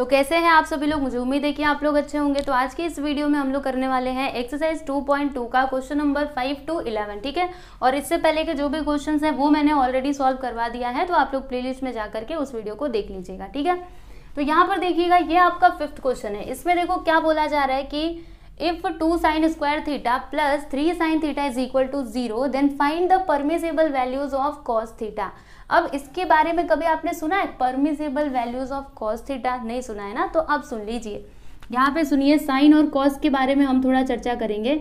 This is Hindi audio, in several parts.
तो कैसे हैं आप सभी लोग मुझे उम्मीद है कि आप लोग अच्छे होंगे तो आज के इस वीडियो में हम लोग करने वाले हैं एक्सरसाइज 2.2 का क्वेश्चन नंबर 5 टू 11 ठीक है और इससे पहले के जो भी क्वेश्चन हैं वो मैंने ऑलरेडी सॉल्व करवा दिया है तो आप लोग प्लेलिस्ट में जाकर के उस वीडियो को देख लीजिएगा ठीक है तो यहाँ पर देखिएगा ये आपका फिफ्थ क्वेश्चन है इसमें देखो क्या बोला जा रहा है कि if two sine square theta plus three sine theta is equal to zero then find the permissible values of cos theta अब इसके बारे में कभी आपने सुना है permissible values of cos theta नहीं सुना है ना तो अब सुन लीजिए यहाँ पे सुनिए साइन और कॉस के बारे में हम थोड़ा चर्चा करेंगे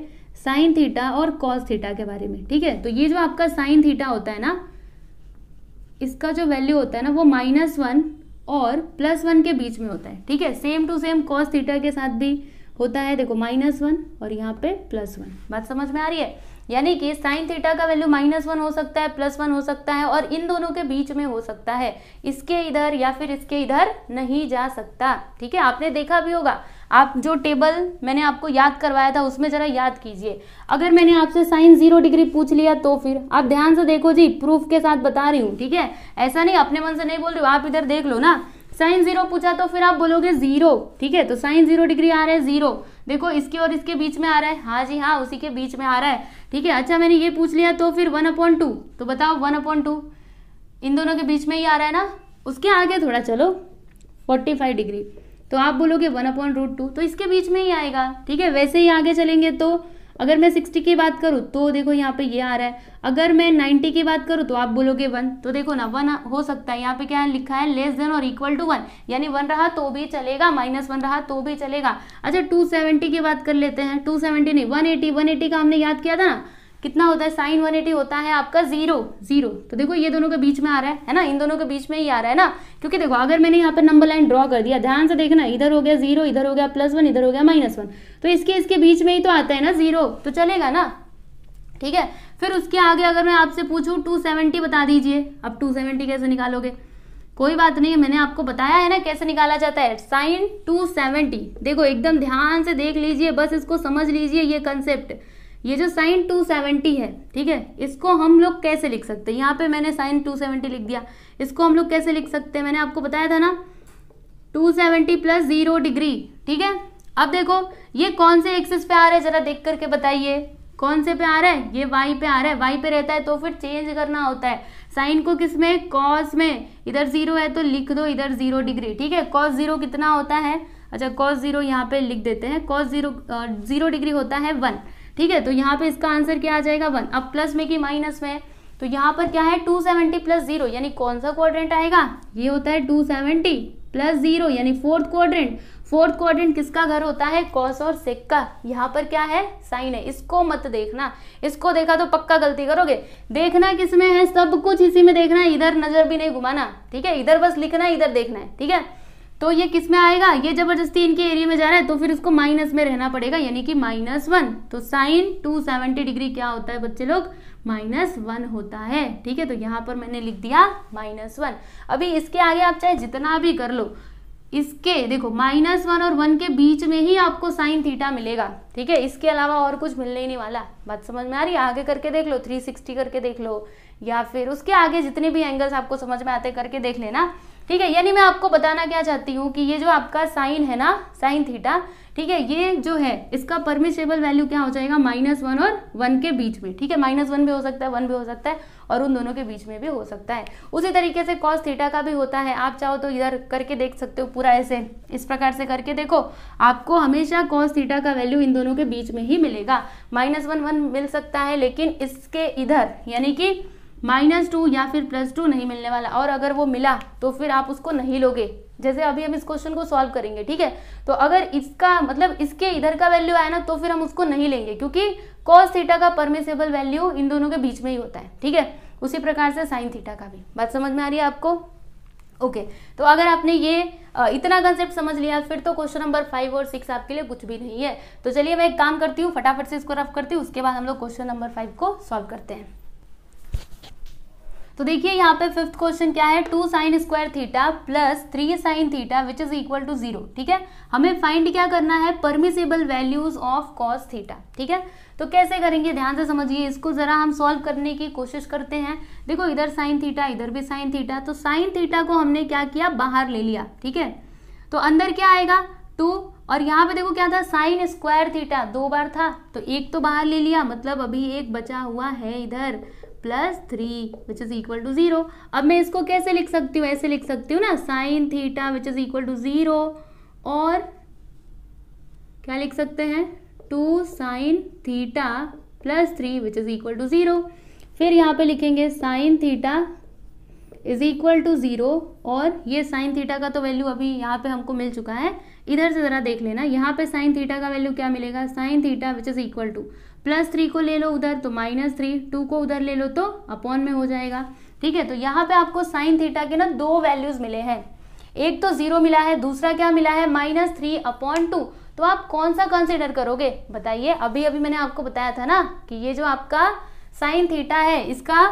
साइन थीटा और कॉस थीटा के बारे में ठीक है तो ये जो आपका साइन थीटा होता है ना इसका जो वैल्यू होता है ना वो माइनस वन और प्लस वन के बीच में होता है ठीक है same to same cos theta के साथ भी होता है देखो माइनस वन और यहाँ पे प्लस वन बात समझ में आ रही है यानी कि साइन थीटा का वैल्यू माइनस वन हो सकता है प्लस वन हो सकता है और इन दोनों के बीच में हो सकता है इसके इधर या फिर इसके इधर नहीं जा सकता ठीक है आपने देखा भी होगा आप जो टेबल मैंने आपको याद करवाया था उसमें ज़रा याद कीजिए अगर मैंने आपसे साइन जीरो डिग्री पूछ लिया तो फिर आप ध्यान से देखो जी प्रूफ के साथ बता रही हूँ ठीक है ऐसा नहीं अपने मन से नहीं बोल रही हूँ आप इधर देख लो ना साइन जीरो पूछा तो फिर आप बोलोगे जीरो ठीक है तो साइन जीरो डिग्री आ रहा है जीरो देखो इसके और इसके बीच में आ रहा है हाँ जी हाँ उसी के बीच में आ रहा है ठीक है अच्छा मैंने ये पूछ लिया तो फिर वन अपॉइंट टू तो बताओ वन अपॉइंट टू इन दोनों के बीच में ही आ रहा है ना उसके आगे थोड़ा चलो फोर्टी फाइव डिग्री तो आप बोलोगे वन अपॉइंट रूट टू तो इसके बीच में ही आएगा ठीक है वैसे ही आगे चलेंगे तो अगर मैं सिक्सटी की बात करूँ तो देखो यहाँ पे ये आ रहा है अगर मैं नाइन्टी की बात करूँ तो आप बोलोगे वन तो देखो ना वन हो सकता है यहाँ पे क्या लिखा है लेस देन और इक्वल टू वन यानी वन रहा तो भी चलेगा माइनस वन रहा तो भी चलेगा अच्छा टू सेवेंटी की बात कर लेते हैं टू सेवेंटी नहीं वन एटी वन एटी का हमने याद किया था ना कितना होता है साइन वन एटी होता है आपका जीरो जीरो तो देखो ये दोनों के बीच में आ रहा है है ना इन दोनों के बीच में ही आ रहा है ना क्योंकि देखो अगर मैंने यहाँ पर नंबर लाइन ड्रॉ कर दिया ध्यान से देखना इधर हो गया जीरो इधर हो गया प्लस वन इधर हो गया माइनस वन तो इसके इसके बीच में ही तो आता है ना जीरो तो चलेगा ना ठीक है फिर उसके आगे अगर मैं आपसे पूछू टू सेवेंटी बता दीजिए अब टू सेवेंटी कैसे निकालोगे कोई बात नहीं मैंने आपको बताया है ना कैसे निकाला जाता है साइन टू सेवेंटी देखो एकदम ध्यान से देख लीजिए बस इसको समझ लीजिए ये कंसेप्ट ये जो साइन 270 है ठीक है इसको हम लोग कैसे लिख सकते हैं यहाँ पे मैंने साइन 270 लिख दिया इसको हम लोग कैसे लिख सकते हैं मैंने आपको बताया था ना 270 सेवेंटी प्लस जीरो डिग्री ठीक है अब देखो ये कौन से एक्सिस पे आ रहा है जरा देख करके बताइए कौन से पे आ रहा है ये वाई पे आ रहा है वाई पे रहता है तो फिर चेंज करना होता है साइन को किस में कॉस में इधर जीरो है तो लिख दो इधर जीरो डिग्री ठीक है कॉस जीरो कितना होता है अच्छा कॉस जीरो यहाँ पे लिख देते हैं कॉस जीरो जीरो डिग्री होता है वन ठीक है तो यहाँ पे इसका आंसर क्या आ जाएगा वन अब प्लस में कि माइनस में तो यहाँ पर क्या है टू सेवेंटी प्लस जीरो यानी कौन सा क्वाड्रेंट आएगा ये होता है टू सेवेंटी प्लस जीरो यानी फोर्थ क्वाड्रेंट फोर्थ क्वाड्रेंट किसका घर होता है कॉस और सेक का यहाँ पर क्या है साइन है इसको मत देखना इसको देखा तो पक्का गलती करोगे देखना किसमें है सब कुछ इसी में देखना है इधर नजर भी नहीं घुमाना ठीक है इधर बस लिखना है इधर देखना है ठीक है तो ये किस में आएगा ये जबरदस्ती इनके एरिया में जा रहा है तो फिर उसको माइनस में रहना पड़ेगा यानी कि माइनस वन तो साइन टू सेवेंटी डिग्री क्या होता है बच्चे लोग माइनस वन होता है ठीक है तो यहाँ पर मैंने लिख दिया माइनस वन अभी इसके आगे आप चाहे जितना भी कर लो इसके देखो माइनस वन और वन के बीच में ही आपको साइन थीटा मिलेगा ठीक है इसके अलावा और कुछ मिलने ही नहीं वाला बात समझ में आ रही है आगे करके देख लो थ्री सिक्सटी करके देख लो या फिर उसके आगे जितने भी एंगल्स आपको समझ में आते करके देख लेना ठीक है यानी मैं आपको बताना क्या चाहती हूँ कि ये जो आपका साइन है ना साइन थीटा ठीक है ये जो है इसका परमिशेबल वैल्यू क्या हो जाएगा माइनस वन और वन के बीच में ठीक है माइनस वन भी हो सकता है वन भी हो सकता है और उन दोनों के बीच में भी हो सकता है उसी तरीके से कॉस थीटा का भी होता है आप चाहो तो इधर करके देख सकते हो पूरा ऐसे इस प्रकार से करके देखो आपको हमेशा कॉस थीटा का वैल्यू इन दोनों के बीच में ही मिलेगा माइनस वन वन मिल सकता है लेकिन इसके इधर यानी कि माइनस टू या फिर प्लस टू नहीं मिलने वाला और अगर वो मिला तो फिर आप उसको नहीं लोगे जैसे अभी हम इस क्वेश्चन को सॉल्व करेंगे ठीक है तो अगर इसका मतलब इसके इधर का वैल्यू आया ना तो फिर हम उसको नहीं लेंगे क्योंकि कॉस थीटा का परमिसेबल वैल्यू इन दोनों के बीच में ही होता है ठीक है उसी प्रकार से साइन थीटा का भी बात समझ में आ रही है आपको ओके तो अगर आपने ये इतना कंसेप्ट समझ लिया फिर तो क्वेश्चन नंबर फाइव और सिक्स आपके लिए कुछ भी नहीं है तो चलिए मैं एक काम करती हूँ फटाफट से इसको रफ करती हूँ उसके बाद हम लोग क्वेश्चन नंबर फाइव को सॉल्व करते हैं तो देखिए यहाँ पे फिफ्थ क्वेश्चन क्या है two sine square theta plus three sine theta which is equal to zero ठीक है हमें फाइंड क्या करना है permissible values of cos theta ठीक है तो कैसे करेंगे ध्यान से समझिए इसको जरा हम सॉल्व करने की कोशिश करते हैं देखो इधर साइन थीटा इधर भी साइन थीटा तो साइन थीटा को हमने क्या किया बाहर ले लिया ठीक है तो अंदर क्या आएगा टू और यहाँ पे देखो क्या था साइन स्क्वायर थीटा दो बार था तो एक तो बाहर ले लिया मतलब अभी एक बचा हुआ है इधर plus three which is equal to zero अब मैं इसको कैसे लिख सकती हूँ ऐसे लिख सकती हूँ ना sine theta which is equal to zero और क्या लिख सकते हैं two sine theta plus three which is equal to zero फिर यहाँ पे लिखेंगे sine theta is equal to zero और ये साइन थीटा का तो वैल्यू अभी यहाँ पे हमको मिल चुका है इधर से ज़रा देख लेना यहाँ पे साइन थीटा का वैल्यू क्या मिलेगा sine theta which is equal to plus three को ले लो उधर तो माइनस थ्री टू को उधर ले लो तो अपॉन में हो जाएगा ठीक है तो यहाँ पे आपको साइन थीटा के ना दो वैल्यूज मिले हैं एक तो जीरो मिला है दूसरा क्या मिला है माइनस थ्री अपॉन टू तो आप कौन सा कंसिडर करोगे बताइए अभी अभी मैंने आपको बताया था ना कि ये जो आपका साइन थीटा है इसका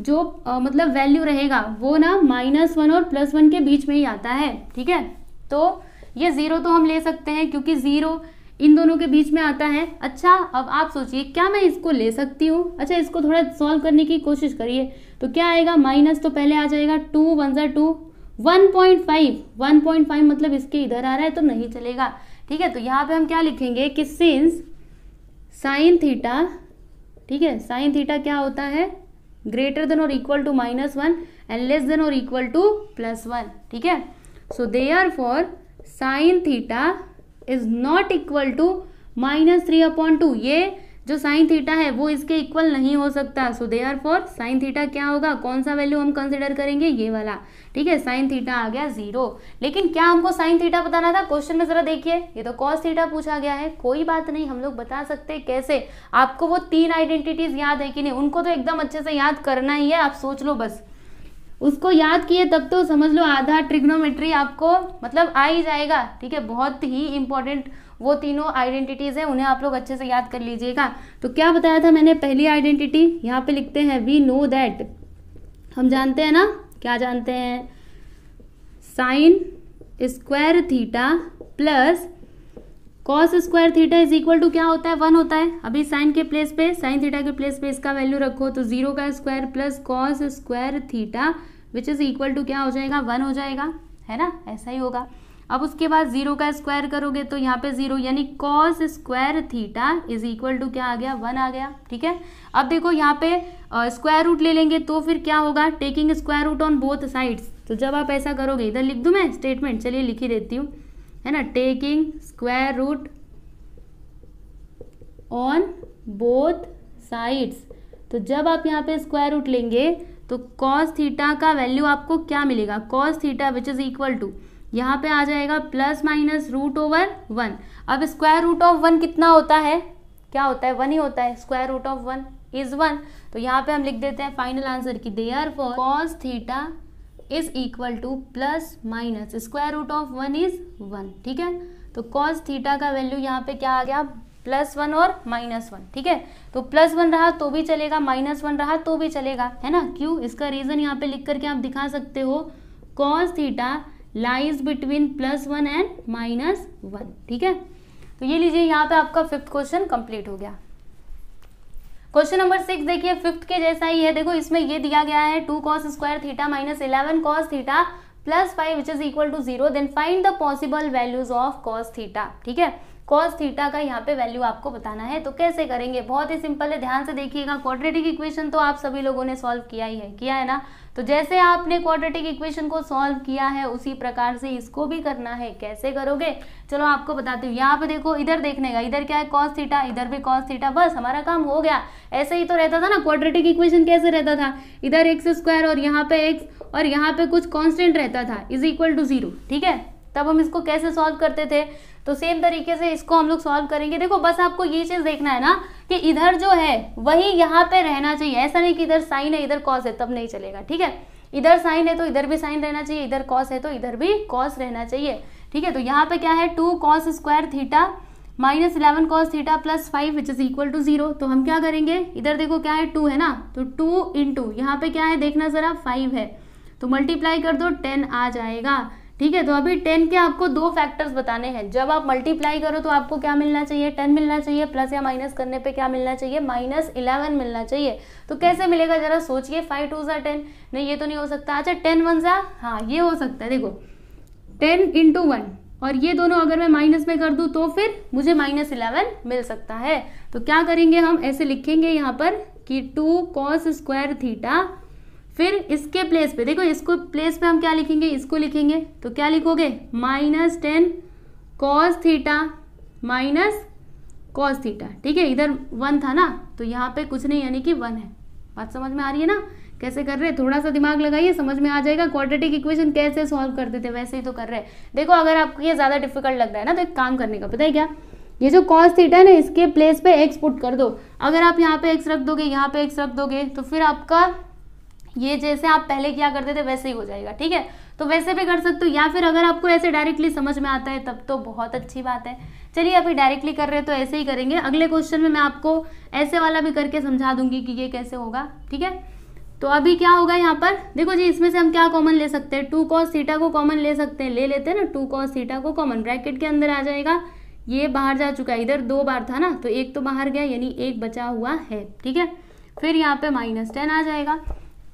जो आ, मतलब वैल्यू रहेगा वो ना माइनस वन और प्लस वन के बीच में ही आता है ठीक है तो ये ज़ीरो तो हम ले सकते हैं क्योंकि ज़ीरो इन दोनों के बीच में आता है अच्छा अब आप सोचिए क्या मैं इसको ले सकती हूँ अच्छा इसको थोड़ा सॉल्व करने की कोशिश करिए तो क्या आएगा माइनस तो पहले आ जाएगा टू वन ज़ा two one point five one point five मतलब इसके इधर आ रहा है तो नहीं चलेगा ठीक है तो यहाँ पे हम क्या लिखेंगे कि सिंस साइन थीटा ठीक है साइन थीटा क्या होता है ग्रेटर देन और equal to minus one and less than और इक्वल टू प्लस वन ठीक है so therefore sine theta is not equal to minus three upon two ये जो साइन थीटा है वो इसके इक्वल नहीं हो सकता so therefore sine theta क्या होगा कौन सा वैल्यू हम कंसिडर करेंगे ये वाला ठीक है साइन थीटा आ गया जीरो लेकिन क्या हमको साइन थीटा बताना था क्वेश्चन में जरा देखिए ये तो कॉस थीटा पूछा गया है कोई बात नहीं हम लोग बता सकते कैसे आपको वो तीन आइडेंटिटीज याद है कि नहीं उनको तो एकदम अच्छे से याद करना ही है आप सोच लो बस उसको याद किए तब तो समझ लो आधा ट्रिग्नोमेट्री आपको मतलब आ ही जाएगा ठीक है बहुत ही इंपॉर्टेंट वो तीनों आइडेंटिटीज़ है उन्हें आप लोग अच्छे से याद कर लीजिएगा तो क्या बताया था मैंने पहली आइडेंटिटी यहाँ पे लिखते हैं वी नो दैट हम जानते हैं ना क्या जानते हैं sine square theta plus cos square theta is equal to क्या होता है वन होता है अभी साइन के प्लेस पे साइन थीटा के प्लेस पे इसका वैल्यू रखो तो जीरो का square plus cos square theta which is equal to क्या हो जाएगा वन हो जाएगा है ना ऐसा ही होगा अब उसके बाद जीरो का स्क्वायर करोगे तो यहाँ पे जीरो यानी cos square theta is equal to क्या आ गया वन आ गया ठीक है अब देखो यहाँ पे स्क्वायर रूट ले लेंगे तो फिर क्या होगा taking square root on both sides तो जब आप ऐसा करोगे इधर लिख दूँ मैं स्टेटमेंट चलिए लिखी देती हूँ है ना taking square root on both sides तो जब आप यहाँ पे स्क्वायर रूट लेंगे तो कॉस थीटा का वैल्यू आपको क्या मिलेगा cos theta which is equal to यहाँ पे आ जाएगा plus minus root over one अब स्क्वायर रूट ऑफ वन कितना होता है क्या होता है वन ही होता है square root of one is one तो यहाँ पे हम लिख देते हैं फाइनल आंसर की therefore cos theta is equal to plus minus square root of one is one ठीक है तो कॉस थीटा का वैल्यू यहाँ पे क्या आ गया प्लस वन और माइनस वन ठीक है तो प्लस वन रहा तो भी चलेगा माइनस वन रहा तो भी चलेगा है ना क्यों इसका रीजन यहाँ पे लिख करके आप दिखा सकते हो cos theta lies between plus one and minus one ठीक है तो ये लीजिए यहाँ पे आपका फिफ्थ क्वेश्चन कंप्लीट हो गया क्वेश्चन नंबर सिक्स देखिए फिफ्थ के जैसा ही है देखो इसमें ये दिया गया है two cos square theta minus eleven cos theta plus five which is equal to zero then find the possible values of cos theta ठीक है कॉस थीटा का यहाँ पे वैल्यू आपको बताना है तो कैसे करेंगे बहुत ही सिंपल है ध्यान से देखिएगा क्वाड्रेटिक इक्वेशन तो आप सभी लोगों ने सॉल्व किया ही है किया है ना तो जैसे आपने क्वाड्रेटिक इक्वेशन को सॉल्व किया है उसी प्रकार से इसको भी करना है कैसे करोगे चलो आपको बताती हूँ यहाँ पे देखो इधर देखने का इधर क्या है कॉस थीटा इधर भी कॉस थीटा बस हमारा काम हो गया ऐसे ही तो रहता था ना क्वाड्रेटिक इक्वेशन कैसे रहता था इधर एक्स स्क्वायर और यहाँ पे एक्स और यहाँ पे कुछ कॉन्स्टेंट रहता था इज इक्वल टू जीरो ठीक है तब हम इसको कैसे सॉल्व करते थे तो सेम तरीके से इसको हम लोग सॉल्व करेंगे देखो बस आपको ये चीज़ देखना है ना कि इधर जो है वही यहाँ पे रहना चाहिए ऐसा नहीं कि इधर साइन है इधर कॉस है तब नहीं चलेगा ठीक है इधर साइन है तो इधर भी साइन रहना चाहिए इधर कॉस है तो इधर भी कॉस रहना चाहिए ठीक है तो यहाँ पे क्या है two cos square theta minus eleven cos theta plus five which is equal to zero तो हम क्या करेंगे इधर देखो क्या है टू है ना तो टू इन टू यहाँ पे क्या है देखना जरा फाइव है तो मल्टीप्लाई कर दो टेन आ जाएगा ठीक है तो अभी टेन के आपको दो फैक्टर्स बताने हैं जब आप मल्टीप्लाई करो तो आपको क्या मिलना चाहिए टेन मिलना चाहिए प्लस या माइनस करने पे क्या मिलना चाहिए माइनस इलेवन मिलना चाहिए तो कैसे मिलेगा जरा सोचिए फाइव टू ज़ा टेन नहीं ये तो नहीं हो सकता अच्छा टेन वन ज़ा हाँ ये हो सकता है देखो टेन इंटू वन और ये दोनों अगर मैं माइनस में कर दूँ तो फिर मुझे माइनस इलेवन मिल सकता है तो क्या करेंगे हम ऐसे लिखेंगे यहाँ पर कि टू कॉस स्क्वायर थीटा फिर इसके प्लेस पे देखो इसको प्लेस पे हम क्या लिखेंगे इसको लिखेंगे तो क्या लिखोगे minus ten cos theta minus cos theta ठीक है इधर वन था ना तो यहाँ पे कुछ नहीं यानी कि वन है बात समझ में आ रही है ना कैसे कर रहे हैं थोड़ा सा दिमाग लगाइए समझ में आ जाएगा क्वाड्रेटिक इक्वेशन कैसे सॉल्व करते थे वैसे ही तो कर रहे हैं देखो अगर आपको ये ज़्यादा डिफिकल्ट लग रहा है ना तो एक काम करने का पता है क्या ये जो कॉस थीटा है ना इसके प्लेस पे एक्स पुट कर दो अगर आप यहाँ पे एक्स रख दोगे यहाँ पे एक्स रख दोगे तो फिर आपका ये जैसे आप पहले क्या करते थे वैसे ही हो जाएगा ठीक है तो वैसे भी कर सकते हो या फिर अगर आपको ऐसे डायरेक्टली समझ में आता है तब तो बहुत अच्छी बात है चलिए अभी डायरेक्टली कर रहे हैं तो ऐसे ही करेंगे अगले क्वेश्चन में मैं आपको ऐसे वाला भी करके समझा दूंगी कि ये कैसे होगा ठीक है तो अभी क्या होगा यहाँ पर देखो जी इसमें से हम क्या कॉमन ले सकते हैं टू कॉस सीटा को कॉमन ले सकते हैं ले लेते हैं ना टू कॉस सीटा को कॉमन ब्रैकेट के अंदर आ जाएगा ये बाहर जा चुका है इधर दो बार था ना तो एक तो बाहर गया यानी एक बचा हुआ है ठीक है फिर यहाँ पे माइनस टेन आ जाएगा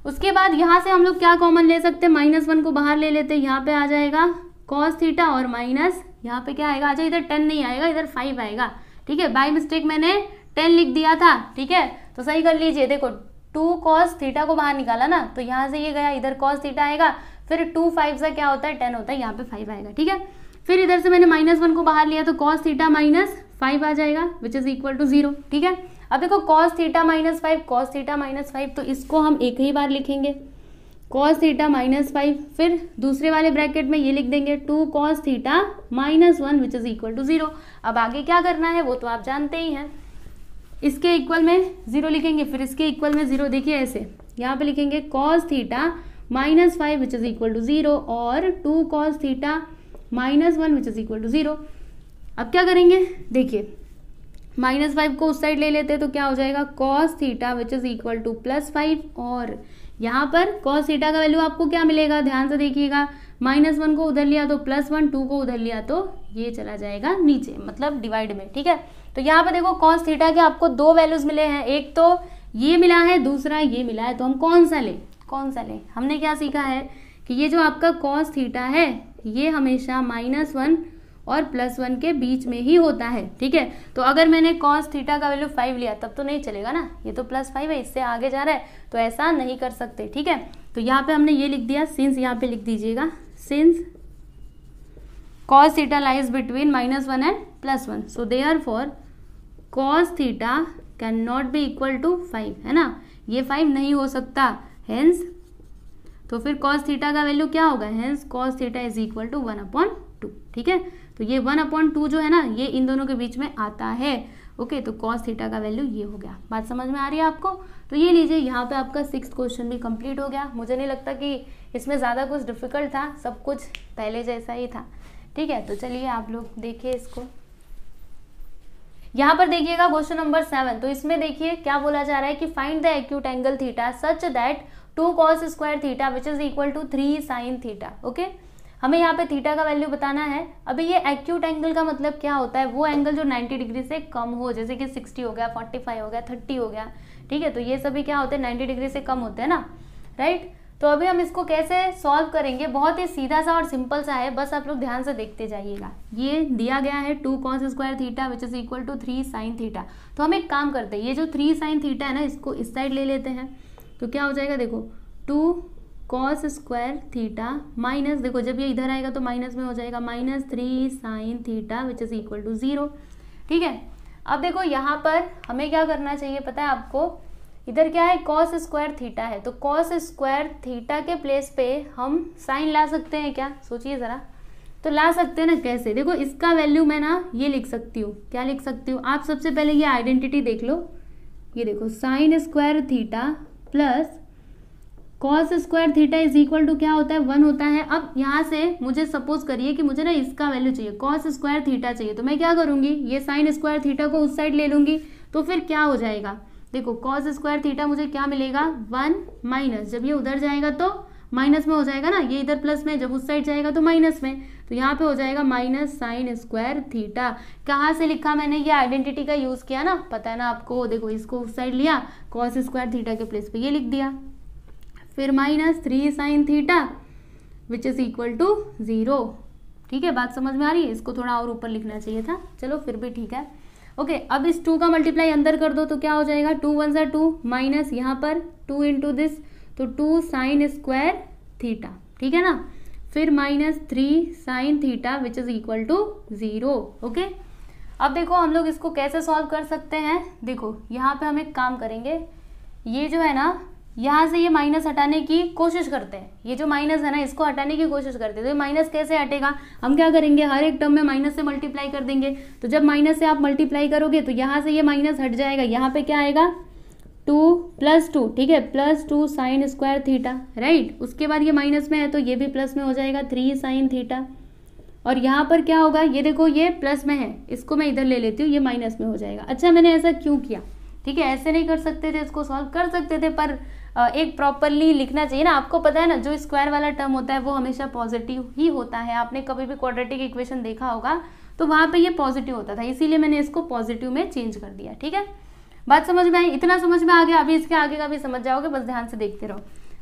उसके बाद यहाँ से हम लोग क्या कॉमन ले सकते हैं माइनस वन को बाहर ले लेते हैं यहाँ पे आ जाएगा कॉस थीटा और माइनस यहाँ पे क्या आएगा अच्छा इधर टेन नहीं आएगा इधर फाइव आएगा ठीक है बाई मिस्टेक मैंने टेन लिख दिया था ठीक है तो सही कर लीजिए देखो टू कॉस थीटा को बाहर निकाला ना तो यहाँ से ये गया इधर कॉस थीटा आएगा फिर टू फाइव से क्या होता है टेन होता है यहाँ पे फाइव आएगा ठीक है फिर इधर से मैंने माइनस वन को बाहर लिया तो कॉस थीटा माइनस फाइव आ जाएगा which is equal to zero ठीक है अब देखो cos theta minus five cos theta minus five तो इसको हम एक ही बार लिखेंगे कॉस थीटा माइनस फाइव फिर दूसरे वाले ब्रैकेट में ये लिख देंगे two cos theta minus one which is equal to zero अब आगे क्या करना है वो तो आप जानते ही हैं इसके इक्वल में ज़ीरो लिखेंगे फिर इसके इक्वल में ज़ीरो देखिए ऐसे यहाँ पे लिखेंगे cos theta minus five which is equal to zero और two cos theta minus one which is equal to zero अब क्या करेंगे देखिए माइनस फाइव को उस साइड ले लेते हैं तो क्या हो जाएगा cos theta which is equal to plus five और यहाँ पर कॉस थीटा का वैल्यू आपको क्या मिलेगा ध्यान से देखिएगा माइनस वन को उधर लिया तो प्लस वन टू को उधर लिया तो ये चला जाएगा नीचे मतलब डिवाइड में ठीक है तो यहाँ पर देखो कॉस थीटा के आपको दो वैल्यूज मिले हैं एक तो ये मिला है दूसरा ये मिला है तो हम कौन सा लें कौन सा लें हमने क्या सीखा है कि ये जो आपका कॉस थीटा है ये हमेशा माइनस वन और प्लस वन के बीच में ही होता है ठीक है तो अगर मैंने कॉस थीटा का वैल्यू फाइव लिया तब तो नहीं चलेगा ना ये तो प्लस फाइव है इससे आगे जा रहा है तो ऐसा नहीं कर सकते ठीक है तो यहाँ पे हमने ये लिख दिया सिंस यहाँ पे लिख दीजिएगा since cos theta lies between minus one and plus one so therefore cos theta can not be equal to five है ना ये फाइव नहीं हो सकता हैंस तो फिर कॉस थीटा का वैल्यू क्या होगा hence cos theta is equal to one upon two ठीक है तो ये वन अपॉइंट टू जो है ना ये इन दोनों के बीच में आता है ओके तो कॉस थीटा का वैल्यू ये हो गया बात समझ में आ रही है आपको तो ये लीजिए यहाँ पे आपका सिक्स क्वेश्चन भी कंप्लीट हो गया मुझे नहीं लगता कि इसमें ज़्यादा कुछ डिफिकल्ट था सब कुछ पहले जैसा ही था ठीक है तो चलिए आप लोग देखिए इसको यहाँ पर देखिएगा क्वेश्चन नंबर सेवन तो इसमें देखिए क्या बोला जा रहा है कि find the acute angle theta such that two cos square theta which is equal to three sine theta okay हमें यहाँ पे थीटा का वैल्यू बताना है अभी ये एक्यूट एंगल का मतलब क्या होता है वो एंगल जो 90 डिग्री से कम हो जैसे कि 60 हो गया 45 हो गया 30 हो गया ठीक है तो ये सभी क्या होते हैं 90 डिग्री से कम होते हैं ना राइट तो अभी हम इसको कैसे सॉल्व करेंगे बहुत ही सीधा सा और सिंपल सा है बस आप लोग ध्यान से देखते जाइएगा ये दिया गया है two cos square theta which is equal to three sine theta तो हम एक काम करते हैं ये जो थ्री साइन थीटा है ना इसको इस साइड ले लेते हैं तो क्या हो जाएगा देखो two cos square theta minus देखो जब ये इधर आएगा तो माइनस में हो जाएगा minus three sine theta which is equal to zero ठीक है अब देखो यहाँ पर हमें क्या करना चाहिए पता है आपको इधर क्या है कॉस स्क्वायर थीटा है तो कॉस स्क्वायर थीटा के प्लेस पे हम साइन ला सकते हैं क्या सोचिए ज़रा तो ला सकते हैं ना कैसे देखो इसका वैल्यू मैं ना ये लिख सकती हूँ क्या लिख सकती हूँ आप सबसे पहले ये आइडेंटिटी देख लो ये देखो sine square theta plus cos square theta is equal to क्या होता है वन होता है अब यहाँ से मुझे सपोज करिए कि मुझे ना इसका वैल्यू चाहिए कॉस स्क्वायर थीटा चाहिए तो मैं क्या करूँगी ये साइन स्क्वायर थीटा को उस साइड ले लूँगी तो फिर क्या हो जाएगा देखो कॉस स्क्वायर थीटा मुझे क्या मिलेगा वन माइनस जब ये उधर जाएगा तो माइनस में हो जाएगा ना ये इधर प्लस में जब उस साइड जाएगा तो माइनस में तो यहाँ पे हो जाएगा माइनस साइन स्क्वायर थीटा कहाँ से लिखा मैंने ये आइडेंटिटी का यूज़ किया ना पता है ना आपको देखो इसको उस साइड लिया कॉस स्क्वायर थीटा के प्लेस पे ये लिख दिया फिर minus three sine theta which is equal to zero ठीक है बात समझ में आ रही है इसको थोड़ा और ऊपर लिखना चाहिए था चलो फिर भी ठीक है ओके okay, अब इस टू का मल्टीप्लाई अंदर कर दो तो क्या हो जाएगा टू वन सा टू माइनस यहाँ पर टू इंटू दिस तो टू साइन स्क्वायर थीटा ठीक है ना फिर minus three sine theta which is equal to zero okay अब देखो हम लोग इसको कैसे सॉल्व कर सकते हैं देखो यहाँ पे हम एक काम करेंगे ये जो है ना यहाँ से ये माइनस हटाने की कोशिश करते हैं ये जो माइनस है ना इसको हटाने की कोशिश करते हैं तो ये माइनस कैसे हटेगा हम क्या करेंगे हर एक टर्म में माइनस से मल्टीप्लाई कर देंगे तो जब माइनस से आप मल्टीप्लाई करोगे तो यहाँ से ये माइनस हट जाएगा यहाँ पे क्या आएगा टू प्लस टू ठीक है plus two sine square theta right उसके बाद ये माइनस में है तो ये भी प्लस में हो जाएगा थ्री साइन थीटा और यहाँ पर क्या होगा ये देखो ये प्लस में है इसको मैं इधर ले लेती हूँ ये माइनस में हो जाएगा अच्छा मैंने ऐसा क्यों किया ठीक है ऐसे नहीं कर सकते थे इसको सॉल्व कर सकते थे पर एक प्रॉपरली लिखना चाहिए ना आपको पता है ना जो स्क्वायर वाला टर्म होता है वो हमेशा पॉजिटिव ही होता है आपने कभी भी क्वाड्रेटिक इक्वेशन देखा होगा तो वहाँ पे ये पॉजिटिव होता था इसीलिए मैंने इसको पॉजिटिव में चेंज कर दिया ठीक है बात समझ में आई इतना समझ में आ गया अभी इसके आगे का भी समझ जाओगे बस ध्यान से देखते रहो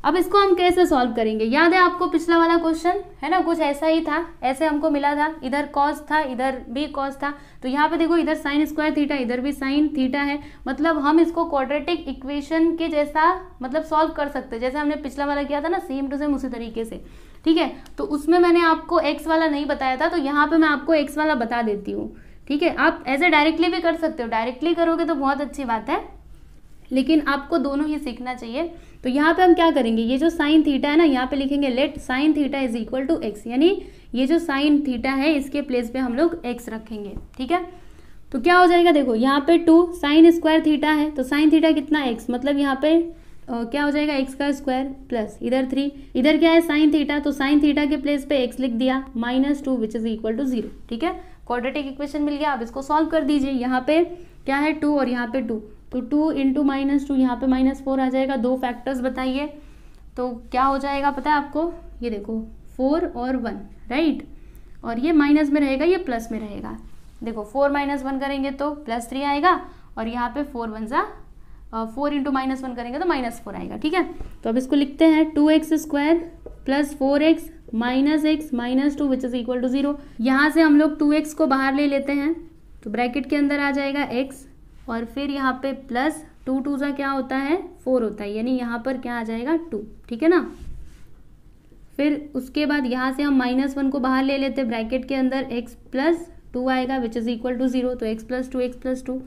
अब इसको हम कैसे सॉल्व करेंगे याद है आपको पिछला वाला क्वेश्चन है ना कुछ ऐसा ही था ऐसे हमको मिला था इधर कॉज था इधर भी कॉज था तो यहाँ पे देखो इधर साइन स्क्वायर थीटा इधर भी साइन थीटा है मतलब हम इसको क्वाड्रेटिक इक्वेशन के जैसा मतलब सॉल्व कर सकते हैं जैसे हमने पिछला वाला किया था ना सेम टू सेम उसी तरीके से ठीक है तो उसमें मैंने आपको एक्स वाला नहीं बताया था तो यहाँ पर मैं आपको एक्स वाला बता देती हूँ ठीक है आप ऐसे डायरेक्टली भी कर सकते हो डायरेक्टली करोगे तो बहुत अच्छी बात है लेकिन आपको दोनों ही सीखना चाहिए तो यहाँ पे हम क्या करेंगे ये जो साइन थीटा है ना यहाँ पे लिखेंगे let sine theta is equal to x यानी ये जो साइन थीटा है इसके प्लेस पे हम लोग एक्स रखेंगे ठीक है तो क्या हो जाएगा देखो यहाँ पे टू साइन स्क्वायर थीटा है तो साइन थीटा कितना एक्स मतलब यहाँ पे आ, क्या हो जाएगा एक्स का स्क्वायर प्लस इधर थ्री इधर क्या है साइन थीटा तो साइन थीटा के प्लेस पे एक्स लिख दिया minus two which is equal to zero ठीक है क्वाड्रेटिक इक्वेशन मिल गया आप इसको सॉल्व कर दीजिए यहाँ पे क्या है टू और यहाँ पे टू तो टू इंटू माइनस टू यहाँ पर माइनस फोर आ जाएगा दो फैक्टर्स बताइए तो क्या हो जाएगा पता है आपको ये देखो फोर और वन राइट और ये माइनस में रहेगा ये प्लस में रहेगा देखो फोर माइनस वन करेंगे तो प्लस थ्री आएगा और यहाँ पे फोर वन सा फोर इंटू माइनस वन करेंगे तो माइनस फोर आएगा ठीक है तो अब इसको लिखते हैं two x square plus four x minus x minus two which is equal to zero यहाँ से हम लोग टू एक्स को बाहर ले लेते हैं तो ब्रैकेट के अंदर आ जाएगा एक्स और फिर यहाँ पे प्लस टू टू सा क्या होता है फोर होता है यानी यहाँ पर क्या आ जाएगा टू ठीक है ना फिर उसके बाद यहाँ से हम माइनस वन को बाहर ले लेते ब्रैकेट के अंदर एक्स प्लस टू आएगा which is equal to zero तो x plus two x plus two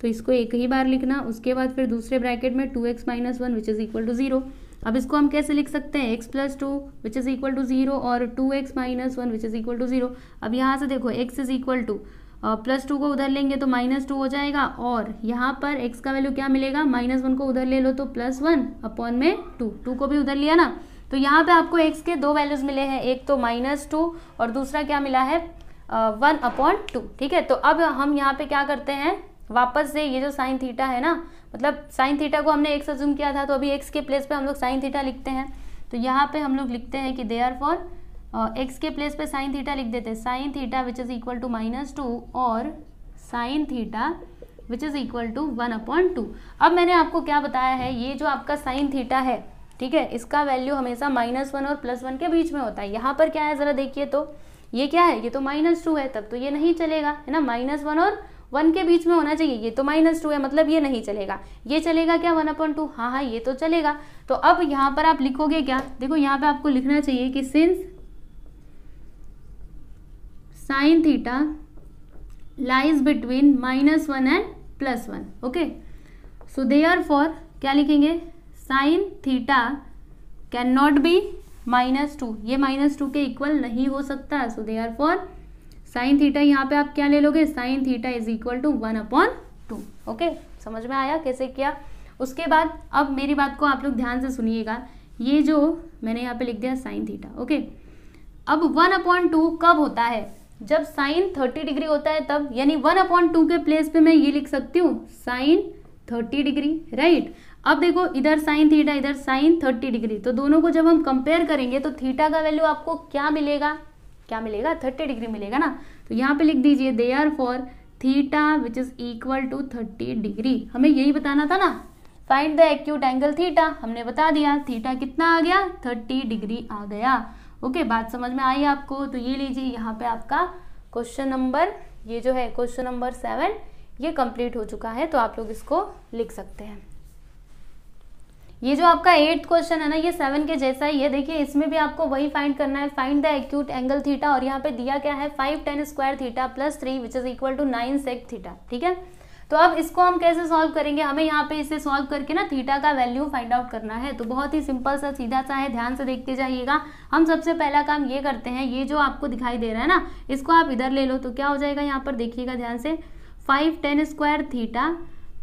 तो इसको एक ही बार लिखना उसके बाद फिर दूसरे ब्रैकेट में two x minus one which is equal to zero अब इसको हम कैसे लिख सकते हैं x plus two which is equal to zero और two x minus one which is equal to zero अब यहाँ से देखो x is equal to plus two को उधर लेंगे तो माइनस टू हो जाएगा और यहाँ पर एक्स का वैल्यू क्या मिलेगा माइनस वन को उधर ले लो तो प्लस वन अपॉन में टू टू को भी उधर लिया ना तो यहाँ पे आपको एक्स के दो वैल्यूज मिले हैं एक तो माइनस टू और दूसरा क्या मिला है वन अपॉन टू ठीक है तो अब हम यहाँ पे क्या करते हैं वापस से ये जो साइन थीटा है ना मतलब साइन थीटा को हमने एक्स अज्यूम किया था तो अभी एक्स के प्लेस पर हम लोग साइन थीटा लिखते हैं तो यहाँ पे हम लोग लिखते हैं कि दे आर फॉर एक्स के प्लेस पे साइन थीटा लिख देते हैं sine theta which is equal to minus two और sine theta which is equal to one upon two अब मैंने आपको क्या बताया है ये जो आपका साइन थीटा है ठीक है इसका वैल्यू हमेशा माइनस वन और प्लस वन के बीच में होता है यहाँ पर क्या है ज़रा देखिए तो ये क्या है ये तो माइनस टू है तब तो ये नहीं चलेगा है ना माइनस वन और वन के बीच में होना चाहिए ये तो माइनस टू है मतलब ये नहीं चलेगा ये चलेगा क्या वन अपॉइंट टू हाँ हाँ ये तो चलेगा तो अब यहाँ पर आप लिखोगे क्या देखो यहाँ पर आपको लिखना चाहिए कि since sine theta lies between minus one and plus one okay so therefore क्या लिखेंगे sine theta can not be minus two ये माइनस टू के इक्वल नहीं हो सकता so therefore sine theta यहाँ पे आप क्या ले लोगे sine theta is equal to one upon two okay समझ में आया कैसे किया उसके बाद अब मेरी बात को आप लोग ध्यान से सुनिएगा ये जो मैंने यहाँ पे लिख दिया साइन थीटा ओके अब वन अपॉन टू कब होता है जब साइन थर्टी डिग्री होता है तब यानी वन अपॉन टू के प्लेस पे मैं ये लिख सकती हूँ साइन थर्टी डिग्री राइट अब देखो इधर साइन थीटा इधर साइन थर्टी डिग्री तो दोनों को जब हम कंपेयर करेंगे तो थीटा का वैल्यू आपको क्या मिलेगा क्या मिलेगा थर्टी डिग्री मिलेगा ना तो यहाँ पे लिख दीजिए therefore theta which is equal to thirty degree हमें यही बताना था ना find the acute angle theta हमने बता दिया थीटा कितना आ गया थर्टी डिग्री आ गया ओके बात समझ में आई आपको तो ये लीजिए यहाँ पे आपका क्वेश्चन नंबर ये जो है क्वेश्चन नंबर सेवन ये कंप्लीट हो चुका है तो आप लोग इसको लिख सकते हैं ये जो आपका एट्थ क्वेश्चन है ना ये सेवन के जैसा ही है देखिए इसमें भी आपको वही फाइंड करना है find the acute angle theta और यहाँ पे दिया क्या है five tan square theta plus three which is equal to nine sec theta ठीक है तो अब इसको हम कैसे सॉल्व करेंगे हमें यहाँ पे इसे सॉल्व करके ना थीटा का वैल्यू फाइंड आउट करना है तो बहुत ही सिंपल सा सीधा सा है ध्यान से देखते जाइएगा हम सबसे पहला काम ये करते हैं ये जो आपको दिखाई दे रहा है ना इसको आप इधर ले लो तो क्या हो जाएगा यहाँ पर देखिएगा ध्यान से five tan square theta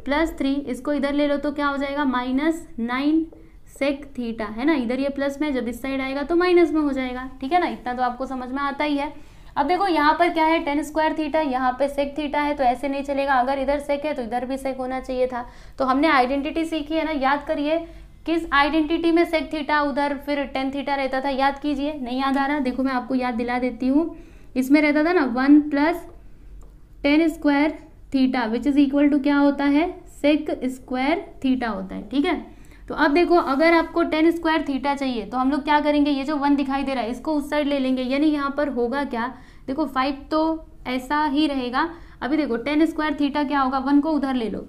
plus three इसको इधर ले लो तो क्या हो जाएगा माइनस नाइन सेक थीटा है ना इधर ये प्लस में जब इस साइड आएगा तो माइनस में हो जाएगा ठीक है ना इतना तो आपको समझ में आता ही है अब देखो यहाँ पर क्या है टेन स्क्वायर थीटा यहाँ पे सेक थीटा है तो ऐसे नहीं चलेगा अगर इधर सेक है तो इधर भी सेक होना चाहिए था तो हमने आइडेंटिटी सीखी है ना याद करिए किस आइडेंटिटी में सेक थीटा उधर फिर टेन थीटा रहता था याद कीजिए नहीं याद आ रहा देखो मैं आपको याद दिला देती हूँ इसमें रहता था ना one plus tan square theta which is equal to क्या होता है सेक स्क्वायर थीटा होता है ठीक है तो अब देखो अगर आपको टेन स्क्वायर थीटा चाहिए तो हम लोग क्या करेंगे ये जो वन दिखाई दे रहा है इसको उस साइड ले लेंगे यानी यहाँ पर होगा क्या देखो फाइव तो ऐसा ही रहेगा अभी देखो टेन स्क्वायर थीटा क्या होगा वन को उधर ले लो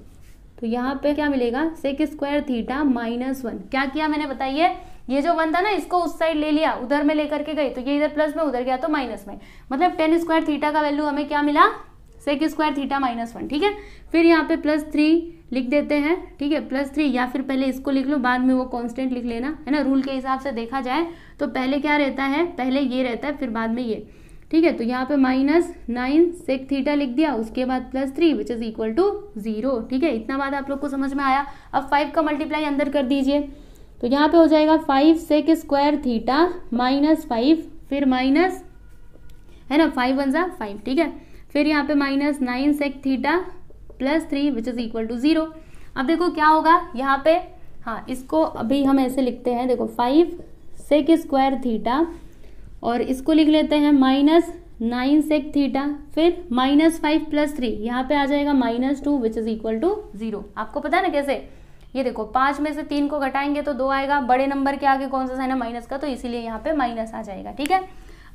तो यहाँ पे क्या मिलेगा sec square theta minus one क्या किया मैंने बताइए ये जो वन था ना इसको उस साइड ले लिया उधर में लेकर के गई तो ये इधर प्लस में उधर गया तो माइनस में मतलब टेन स्क्वायर थीटा का वैल्यू हमें क्या मिला sec square theta minus one ठीक है फिर यहाँ पे प्लस थ्री लिख देते हैं ठीक है प्लस थ्री या फिर पहले इसको लिख लो बाद में वो कांस्टेंट लिख लेना है ना रूल के हिसाब से देखा जाए तो पहले क्या रहता है पहले ये रहता है फिर बाद में ये ठीक है तो यहाँ पे माइनस नाइन सेक थीटा लिख दिया उसके बाद plus three which is equal to zero ठीक है इतना बात आप लोग को समझ में आया अब फाइव का मल्टीप्लाई अंदर कर दीजिए तो यहाँ पे हो जाएगा five sec square theta minus five फिर माइनस है ना फाइव वन ज़ा फाइव ठीक है फिर यहाँ पे minus nine sec theta plus three which is equal to zero अब देखो क्या होगा यहाँ पे हाँ इसको अभी हम ऐसे लिखते हैं देखो फाइव सेक स्क्वायर थीटा और इसको लिख लेते हैं माइनस नाइन सेक थीटा फिर माइनस फाइव प्लस थ्री यहाँ पे आ जाएगा minus two which is equal to zero आपको पता है ना कैसे ये देखो पांच में से तीन को घटाएंगे तो दो आएगा बड़े नंबर के आगे कौन सा साइन है माइनस का तो इसीलिए यहाँ पे माइनस आ जाएगा ठीक है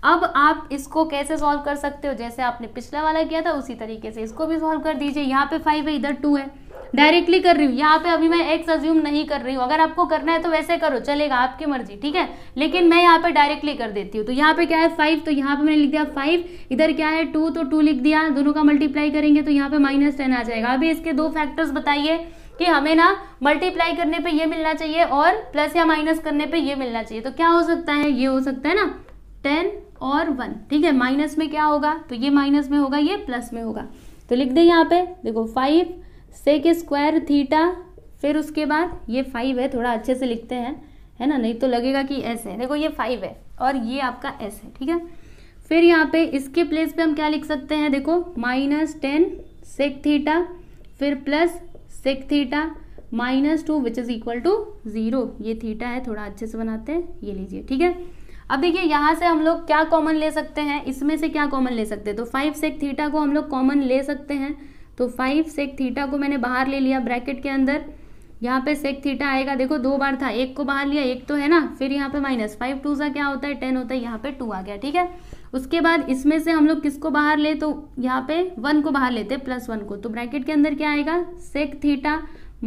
अब आप इसको कैसे सॉल्व कर सकते हो जैसे आपने पिछला वाला किया था उसी तरीके से इसको भी सॉल्व कर दीजिए यहाँ पे फाइव है इधर टू है डायरेक्टली कर रही हूँ यहाँ पे अभी मैं एक्स अज्यूम नहीं कर रही हूँ अगर आपको करना है तो वैसे करो चलेगा आपकी मर्जी ठीक है लेकिन मैं यहाँ पे डायरेक्टली कर देती हूँ तो यहाँ पे क्या है फाइव तो यहाँ पे मैंने लिख दिया फाइव इधर क्या है टू तो टू लिख दिया दोनों का मल्टीप्लाई करेंगे तो यहाँ पे माइनस टेन आ जाएगा अभी इसके दो फैक्टर्स बताइए कि हमें ना मल्टीप्लाई करने पे ये मिलना चाहिए और प्लस या माइनस करने पर यह मिलना चाहिए तो क्या हो सकता है ये हो सकता है ना टेन और वन ठीक है माइनस में क्या होगा तो ये माइनस में होगा ये प्लस में होगा तो लिख दें यहाँ पे देखो फाइव सेक स्क्वायर थीटा फिर उसके बाद ये फाइव है थोड़ा अच्छे से लिखते हैं है ना नहीं तो लगेगा कि एस है देखो ये फाइव है और ये आपका एस है ठीक है फिर यहाँ पे इसके प्लेस पे हम क्या लिख सकते हैं देखो माइनस टेन सेक थीटा फिर plus sec theta minus two which is equal to zero ये थीटा है थोड़ा अच्छे से बनाते हैं ये लीजिए ठीक है अब देखिए यहाँ से हम लोग क्या कॉमन ले सकते हैं इसमें से क्या कॉमन ले सकते हैं तो फाइव सेक थीटा को हम लोग कॉमन ले सकते हैं तो फाइव सेक थीटा को मैंने बाहर ले लिया ब्रैकेट के अंदर यहाँ पे सेक थीटा आएगा देखो दो बार था एक को बाहर लिया एक तो है ना फिर यहाँ पे माइनस फाइव टू सा क्या होता है टेन होता है यहाँ पे टू आ गया ठीक है उसके बाद इसमें से हम लोग किसको बाहर ले तो यहाँ पे वन को बाहर लेते प्लस वन को तो ब्रैकेट के अंदर क्या आएगा sec theta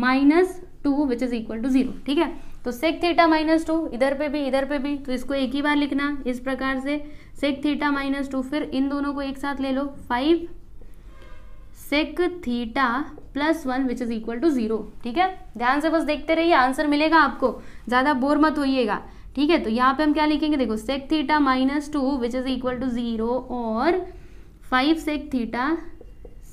minus two which is equal to zero ठीक है तो सेक थीटा माइनस टू इधर पे भी इधर पे भी तो इसको एक ही बार लिखना इस प्रकार से सेक थीटा माइनस टू फिर इन दोनों को एक साथ ले लो five sec theta plus one which is equal to zero ठीक है ध्यान से बस देखते रहिए आंसर मिलेगा आपको ज़्यादा बोर मत होइएगा ठीक है तो यहाँ पे हम क्या लिखेंगे देखो sec theta minus two which is equal to zero और five sec theta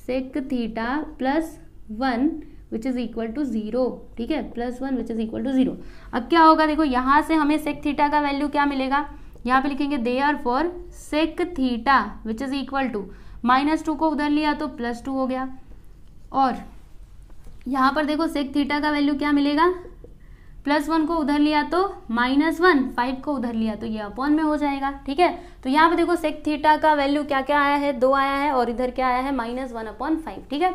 sec theta plus one which is equal to zero ठीक है plus one which is equal to zero अब क्या होगा देखो यहाँ से हमें सेक थीटा का वैल्यू क्या मिलेगा यहाँ पे लिखेंगे therefore sec theta which is equal to minus two को उधर लिया तो प्लस टू हो गया और यहाँ पर देखो सेक थीटा का वैल्यू क्या मिलेगा प्लस वन को उधर लिया तो माइनस वन फाइव को उधर लिया तो ये अपॉन में हो जाएगा ठीक है तो यहाँ पे देखो सेक थीटा का वैल्यू क्या क्या आया है दो आया है और इधर क्या आया है माइनस वन अपॉन फाइव ठीक है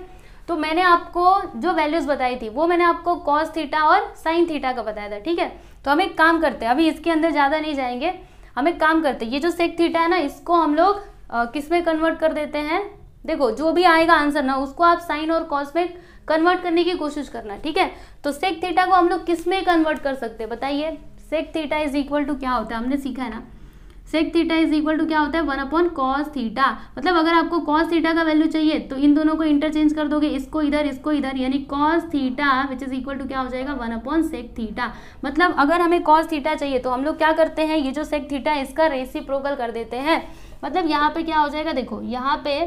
तो मैंने आपको जो वैल्यूज बताई थी वो मैंने आपको कॉस थीटा और साइन थीटा का बताया था ठीक है तो हम एक काम करते हैं अभी इसके अंदर ज़्यादा नहीं जाएंगे हम एक काम करते हैं ये जो सेक थीटा है ना इसको हम लोग किस में कन्वर्ट कर देते हैं देखो जो भी आएगा आंसर ना उसको आप साइन और कॉस में कन्वर्ट करने की कोशिश करना ठीक है तो सेक थीटा को हम लोग किस में कन्वर्ट कर सकते हैं बताइए sec theta is equal to क्या होता है हमने सीखा है ना sec theta is equal to क्या होता है वन अपॉन कॉस थीटा मतलब अगर आपको कॉस थीटा का वैल्यू चाहिए तो इन दोनों को इंटरचेंज कर दोगे इसको इधर इसको इधर यानी cos theta which is equal to क्या हो जाएगा वन अपॉन सेक थीटा मतलब अगर हमें कॉस थीटा चाहिए तो हम लोग क्या करते हैं ये जो सेक थीटा है इसका रेसिप्रोकल कर देते हैं मतलब यहाँ पे क्या हो जाएगा देखो यहाँ पे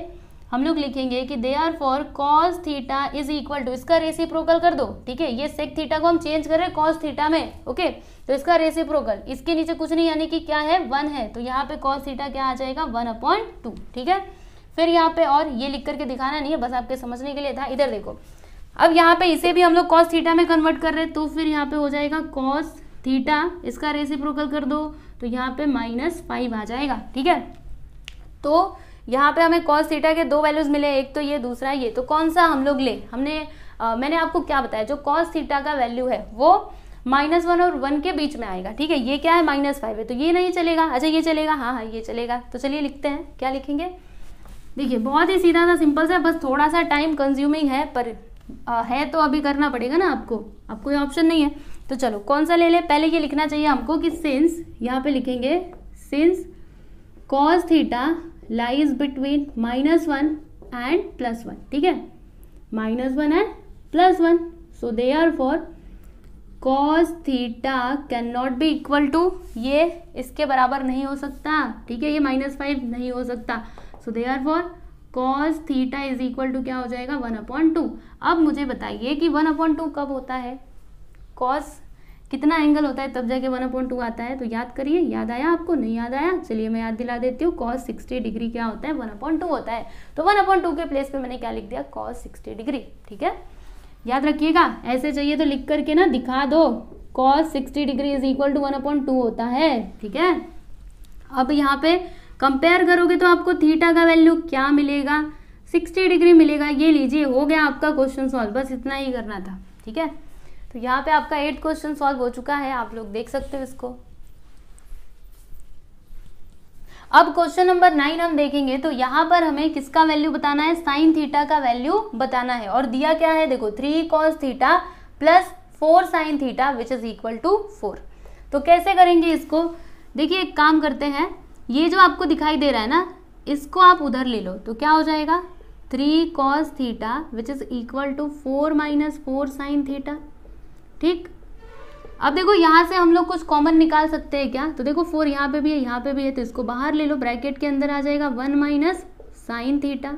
हम लोग लिखेंगे कि therefore cos theta is equal to इसका प्रोकल कर दो ठीक है ये सेक थीटा को हम चेंज कर रहे हैं कॉस थीटा में ओके okay? तो इसका रेसिप्रोकल इसके नीचे कुछ नहीं यानी कि क्या है वन है तो यहाँ पे कॉस थीटा क्या आ जाएगा वन अपॉइंट टू ठीक है फिर यहाँ पे और ये लिख करके दिखाना नहीं है बस आपके समझने के लिए था इधर देखो अब यहाँ पे इसे भी हम लोग कॉस थीटा में कन्वर्ट कर रहे हैं तो फिर यहाँ पे हो जाएगा कॉस थीटा इसका रेसिप्रोकल कर दो तो यहाँ पे माइनस फाइव आ जाएगा ठीक है तो यहाँ पे हमें कॉस थीटा के दो वैल्यूज मिले एक तो ये दूसरा ये तो कौन सा हम लोग ले हमने आ, मैंने आपको क्या बताया जो कॉस थीटा का वैल्यू है वो माइनस वन और वन के बीच में आएगा ठीक है ये क्या है माइनस फाइव है तो ये नहीं चलेगा अच्छा ये चलेगा हाँ हाँ ये चलेगा तो चलिए लिखते हैं क्या लिखेंगे देखिए बहुत ही सीधा सा सिंपल सा बस थोड़ा सा टाइम कंज्यूमिंग है पर आ, है तो अभी करना पड़ेगा ना आपको आपको ये ऑप्शन नहीं है तो चलो कौन सा ले ले पहले ये लिखना चाहिए हमको कि सिंस यहाँ पे लिखेंगे since cos theta lies between minus one and plus one ठीक है minus one and plus one so therefore cos theta can not be equal to ये इसके बराबर नहीं हो सकता ठीक है ये माइनस फाइव नहीं हो सकता so therefore cos theta is equal to क्या हो जाएगा वन अपॉइंट टू अब मुझे बताइए कि वन अपॉइंट टू कब होता है कॉस कितना एंगल होता है तब जाके वन अपॉइंट टू आता है तो याद करिए याद आया आपको नहीं याद आया चलिए मैं याद दिला देती हूँ कॉस सिक्सटी डिग्री क्या होता है वन अपॉइंट टू होता है तो वन अपॉइंट टू के प्लेस पर मैंने क्या लिख दिया कॉस सिक्सटी डिग्री ठीक है याद रखिएगा ऐसे चाहिए तो लिख करके ना दिखा दो cos 60 degree is equal to one upon two होता है ठीक है अब यहाँ पे कंपेयर करोगे तो आपको थीटा का वैल्यू क्या मिलेगा सिक्सटी डिग्री मिलेगा ये लीजिए हो गया आपका क्वेश्चन सॉल्व बस इतना ही करना था ठीक है तो यहाँ पे आपका एट क्वेश्चन सॉल्व हो चुका है आप लोग देख सकते हो इसको अब क्वेश्चन नंबर नाइन हम देखेंगे तो यहाँ पर हमें किसका वैल्यू बताना है साइन थीटा का वैल्यू बताना है और दिया क्या है देखो three cos theta plus four sine theta which is equal to four तो कैसे करेंगे इसको देखिए एक काम करते हैं ये जो आपको दिखाई दे रहा है ना इसको आप उधर ले लो तो क्या हो जाएगा three cos theta which is equal to four minus four sine theta ठीक अब देखो यहाँ से हम लोग कुछ कॉमन निकाल सकते हैं क्या तो देखो फोर यहाँ पे भी है यहाँ पे भी है तो इसको बाहर ले लो ब्रैकेट के अंदर आ जाएगा वन माइनस साइन थीटा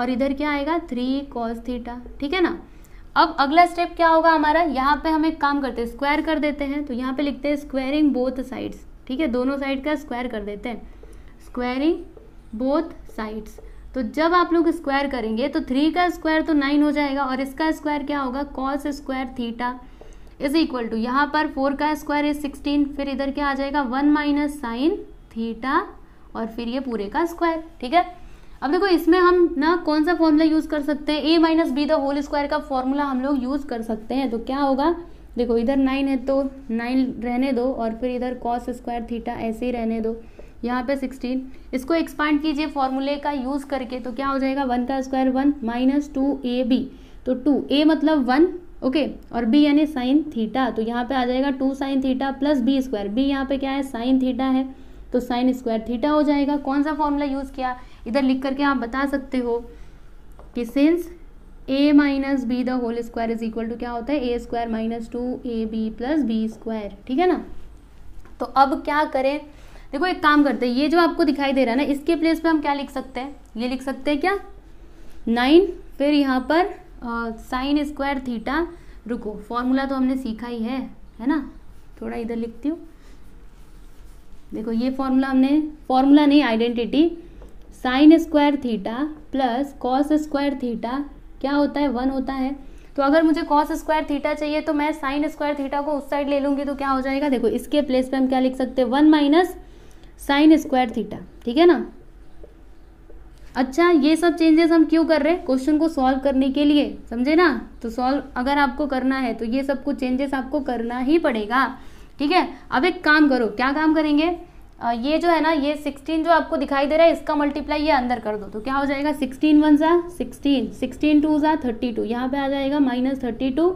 और इधर क्या आएगा थ्री कॉस थीटा ठीक है ना अब अगला स्टेप क्या होगा हमारा यहाँ पे हम एक काम करते हैं स्क्वायर कर देते हैं तो यहाँ पे लिखते हैं स्क्वायरिंग बोथ साइड्स ठीक है दोनों साइड का स्क्वायर कर देते हैं स्क्वायरिंग बोथ साइड्स तो जब आप लोग स्क्वायर करेंगे तो थ्री का स्क्वायर तो नाइन हो जाएगा और इसका स्क्वायर क्या होगा cos square theta is equal to यहाँ पर फोर का स्क्वायर है सिक्सटीन फिर इधर क्या आ जाएगा वन माइनस साइन थीटा और फिर ये पूरे का स्क्वायर ठीक है अब देखो इसमें हम ना कौन सा फॉर्मूला यूज़ कर सकते हैं a minus b the whole square का फॉर्मूला हम लोग यूज़ कर सकते हैं तो क्या होगा देखो इधर नाइन है तो नाइन रहने दो और फिर इधर कॉस स्क्वायर थीटा ऐसे ही रहने दो यहाँ पे सिक्सटीन इसको एक्सपांड कीजिए फॉर्मूले का यूज़ करके तो क्या हो जाएगा वन का स्क्वायर वन माइनस टू ए बी तो टू ए मतलब वन ओके और बी यानी साइन थीटा तो यहाँ पे आ जाएगा two sine theta plus b square b यहाँ पे क्या है साइन थीटा है तो साइन स्क्वायर थीटा हो जाएगा कौन सा फॉर्मूला यूज़ किया इधर लिख करके आप बता सकते हो कि since a minus b the whole square is equal to क्या होता है a square minus two A b plus b square ठीक है ना तो अब क्या करें देखो एक काम करते हैं ये जो आपको दिखाई दे रहा है ना इसके प्लेस पे हम क्या लिख सकते हैं ये लिख सकते हैं क्या नाइन फिर यहाँ पर साइन स्क्वायर थीटा रुको फॉर्मूला तो हमने सीखा ही है है ना थोड़ा इधर लिखती हूँ देखो ये फॉर्मूला हमने फॉर्मूला नहीं identity sine square theta plus cos square theta क्या होता है वन होता है तो अगर मुझे कॉस स्क्वायर थीटा चाहिए तो मैं साइन स्क्वायर थीटा को उस साइड ले लूँगी तो क्या हो जाएगा देखो इसके प्लेस पे हम क्या लिख सकते हैं one minus sine square theta ठीक है ना अच्छा ये सब चेंजेस हम क्यों कर रहे हैं क्वेश्चन को सॉल्व करने के लिए समझे ना तो सॉल्व अगर आपको करना है तो ये सब कुछ चेंजेस आपको करना ही पड़ेगा ठीक है अब एक काम करो क्या काम करेंगे आ, ये जो है ना ये सिक्सटीन जो आपको दिखाई दे रहा है इसका मल्टीप्लाई ये अंदर कर दो तो क्या हो जाएगा सिक्सटीन वन सा सिक्सटीन सिक्सटीन टू सा थर्टी टू यहाँ पर आ जाएगा minus thirty two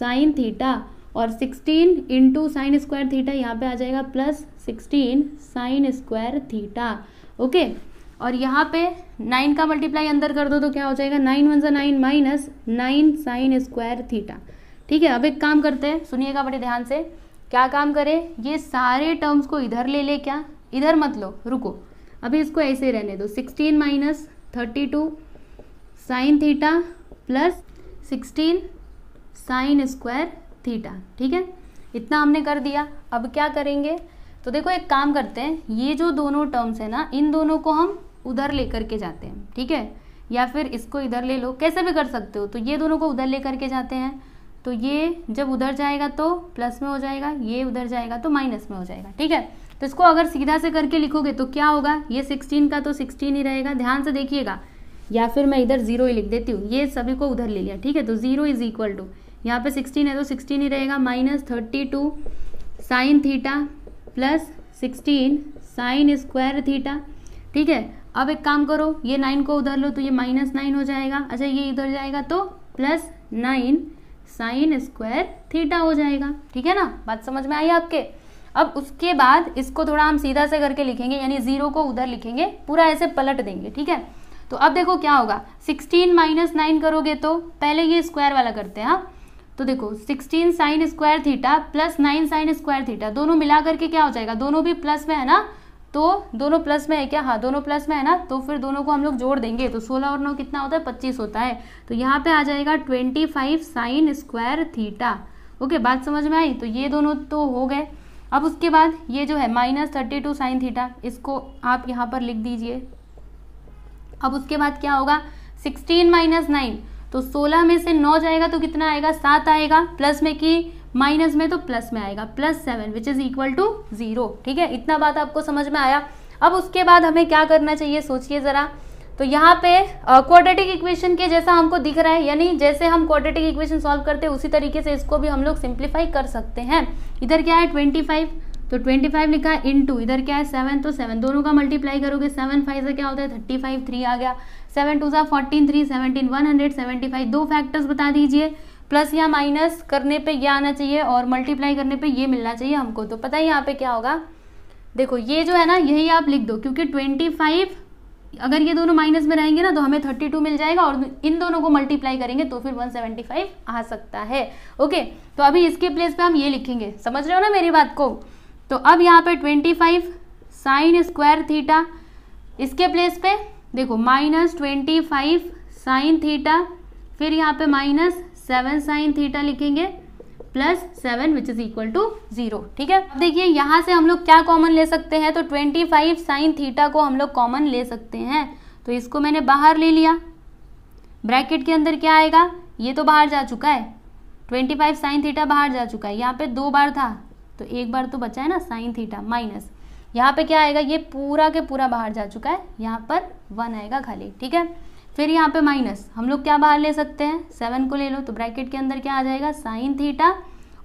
sine theta और sixteen into sine square theta यहाँ पे आ जाएगा plus sixteen sine square theta okay और यहाँ पे नाइन का मल्टीप्लाई अंदर कर दो तो क्या हो जाएगा नाइन वन सा nine minus nine sine square theta ठीक है अब एक काम करते हैं सुनिएगा बड़े ध्यान से क्या काम करें ये सारे टर्म्स को इधर ले ले क्या इधर मत लो रुको अभी इसको ऐसे रहने दो sixteen minus thirty two sine theta plus sixteen sine square theta ठीक है इतना हमने कर दिया अब क्या करेंगे तो देखो एक काम करते हैं ये जो दोनों टर्म्स है ना इन दोनों को हम उधर लेकर के जाते हैं ठीक है या फिर इसको इधर ले लो कैसे भी कर सकते हो तो ये दोनों को उधर लेकर के जाते हैं तो ये जब उधर जाएगा तो प्लस में हो जाएगा ये उधर जाएगा तो माइनस में हो जाएगा ठीक है तो इसको अगर सीधा से करके लिखोगे तो क्या होगा ये सिक्सटीन का तो सिक्सटीन ही रहेगा ध्यान से देखिएगा या फिर मैं इधर जीरो ही लिख देती हूँ ये सभी को उधर ले लिया ठीक है तो जीरो इज इक्वल टू यहाँ पे सिक्सटीन है तो सिक्सटीन ही रहेगा minus thirty two sine theta plus sixteen sine square theta ठीक है अब एक काम करो ये नाइन को उधर लो तो ये माइनस नाइन हो जाएगा अच्छा ये इधर जाएगा तो plus nine sine square theta हो जाएगा ठीक है ना बात समझ में आई आपके अब उसके बाद इसको थोड़ा हम सीधा से करके लिखेंगे यानी जीरो को उधर लिखेंगे पूरा ऐसे पलट देंगे ठीक है तो अब देखो क्या होगा सिक्सटीन माइनस नाइन करोगे तो पहले ये स्क्वायर वाला करते हैं हाँ तो देखो 16 sine square theta plus nine sine square theta दोनों मिला करके क्या हो जाएगा दोनों भी प्लस में है ना तो दोनों प्लस में है क्या हाँ दोनों प्लस में है ना तो फिर दोनों को हम लोग जोड़ देंगे तो सोलह और नौ कितना होता है पच्चीस होता है तो यहाँ पे आ जाएगा twenty five sine square theta okay बात समझ में आई तो ये दोनों तो हो गए अब उसके बाद ये जो है minus thirty two sine theta इसको आप यहाँ पर लिख दीजिए अब उसके बाद क्या होगा सिक्सटीन माइनस नाइन तो सोलह में से नौ जाएगा तो कितना आएगा सात आएगा प्लस में कि माइनस में तो प्लस में आएगा plus seven which is equal to zero ठीक है इतना बात आपको समझ में आया अब उसके बाद हमें क्या करना चाहिए सोचिए ज़रा तो यहाँ पे क्वाड्रेटिक इक्वेशन के जैसा हमको दिख रहा है यानी जैसे हम क्वाड्रेटिक इक्वेशन सॉल्व करते हैं उसी तरीके से इसको भी हम लोग सिंप्लीफाई कर सकते हैं इधर क्या है ट्वेंटी फाइव तो ट्वेंटी फाइव लिखा है इन टू इधर क्या है सेवन तो सेवन दोनों का मल्टीप्लाई करोगे सेवन फाइव से क्या होता है थर्टी फाइव थ्री आ गया सेवन टू ज़ा fourteen three seventeen one hundred seventy five दो फैक्टर्स बता दीजिए प्लस या माइनस करने पे ये आना चाहिए और मल्टीप्लाई करने पे ये मिलना चाहिए हमको तो पता है यहाँ पे क्या होगा देखो ये जो है ना यही आप लिख दो क्योंकि ट्वेंटी फाइव अगर ये दोनों माइनस में रहेंगे ना तो हमें थर्टी टू मिल जाएगा और इन दोनों को मल्टीप्लाई करेंगे तो फिर वन सेवेंटी फाइव आ सकता है ओके तो अभी इसके प्लेस पे हम ये लिखेंगे समझ रहे हो ना मेरी बात को तो अब यहाँ पे twenty five sine square theta इसके प्लेस पे देखो minus twenty five sine theta फिर यहाँ पे माइनस सेवन साइन थीटा लिखेंगे plus seven which is equal to zero ठीक है अब देखिए यहाँ से हम लोग क्या कॉमन ले सकते हैं तो ट्वेंटी फाइव साइन थीटा को हम लोग कॉमन ले सकते हैं तो इसको मैंने बाहर ले लिया ब्रैकेट के अंदर क्या आएगा ये तो बाहर जा चुका है ट्वेंटी फाइव साइन थीटा बाहर जा चुका है यहाँ पे दो बार था तो एक बार तो बचा है ना साइन थीटा माइनस यहाँ पे क्या आएगा ये पूरा के पूरा बाहर जा चुका है यहाँ पर वन आएगा खाली ठीक है फिर यहाँ पे माइनस हम लोग क्या बाहर ले सकते हैं सेवन को ले लो तो ब्रैकेट के अंदर क्या आ जाएगा साइन थीटा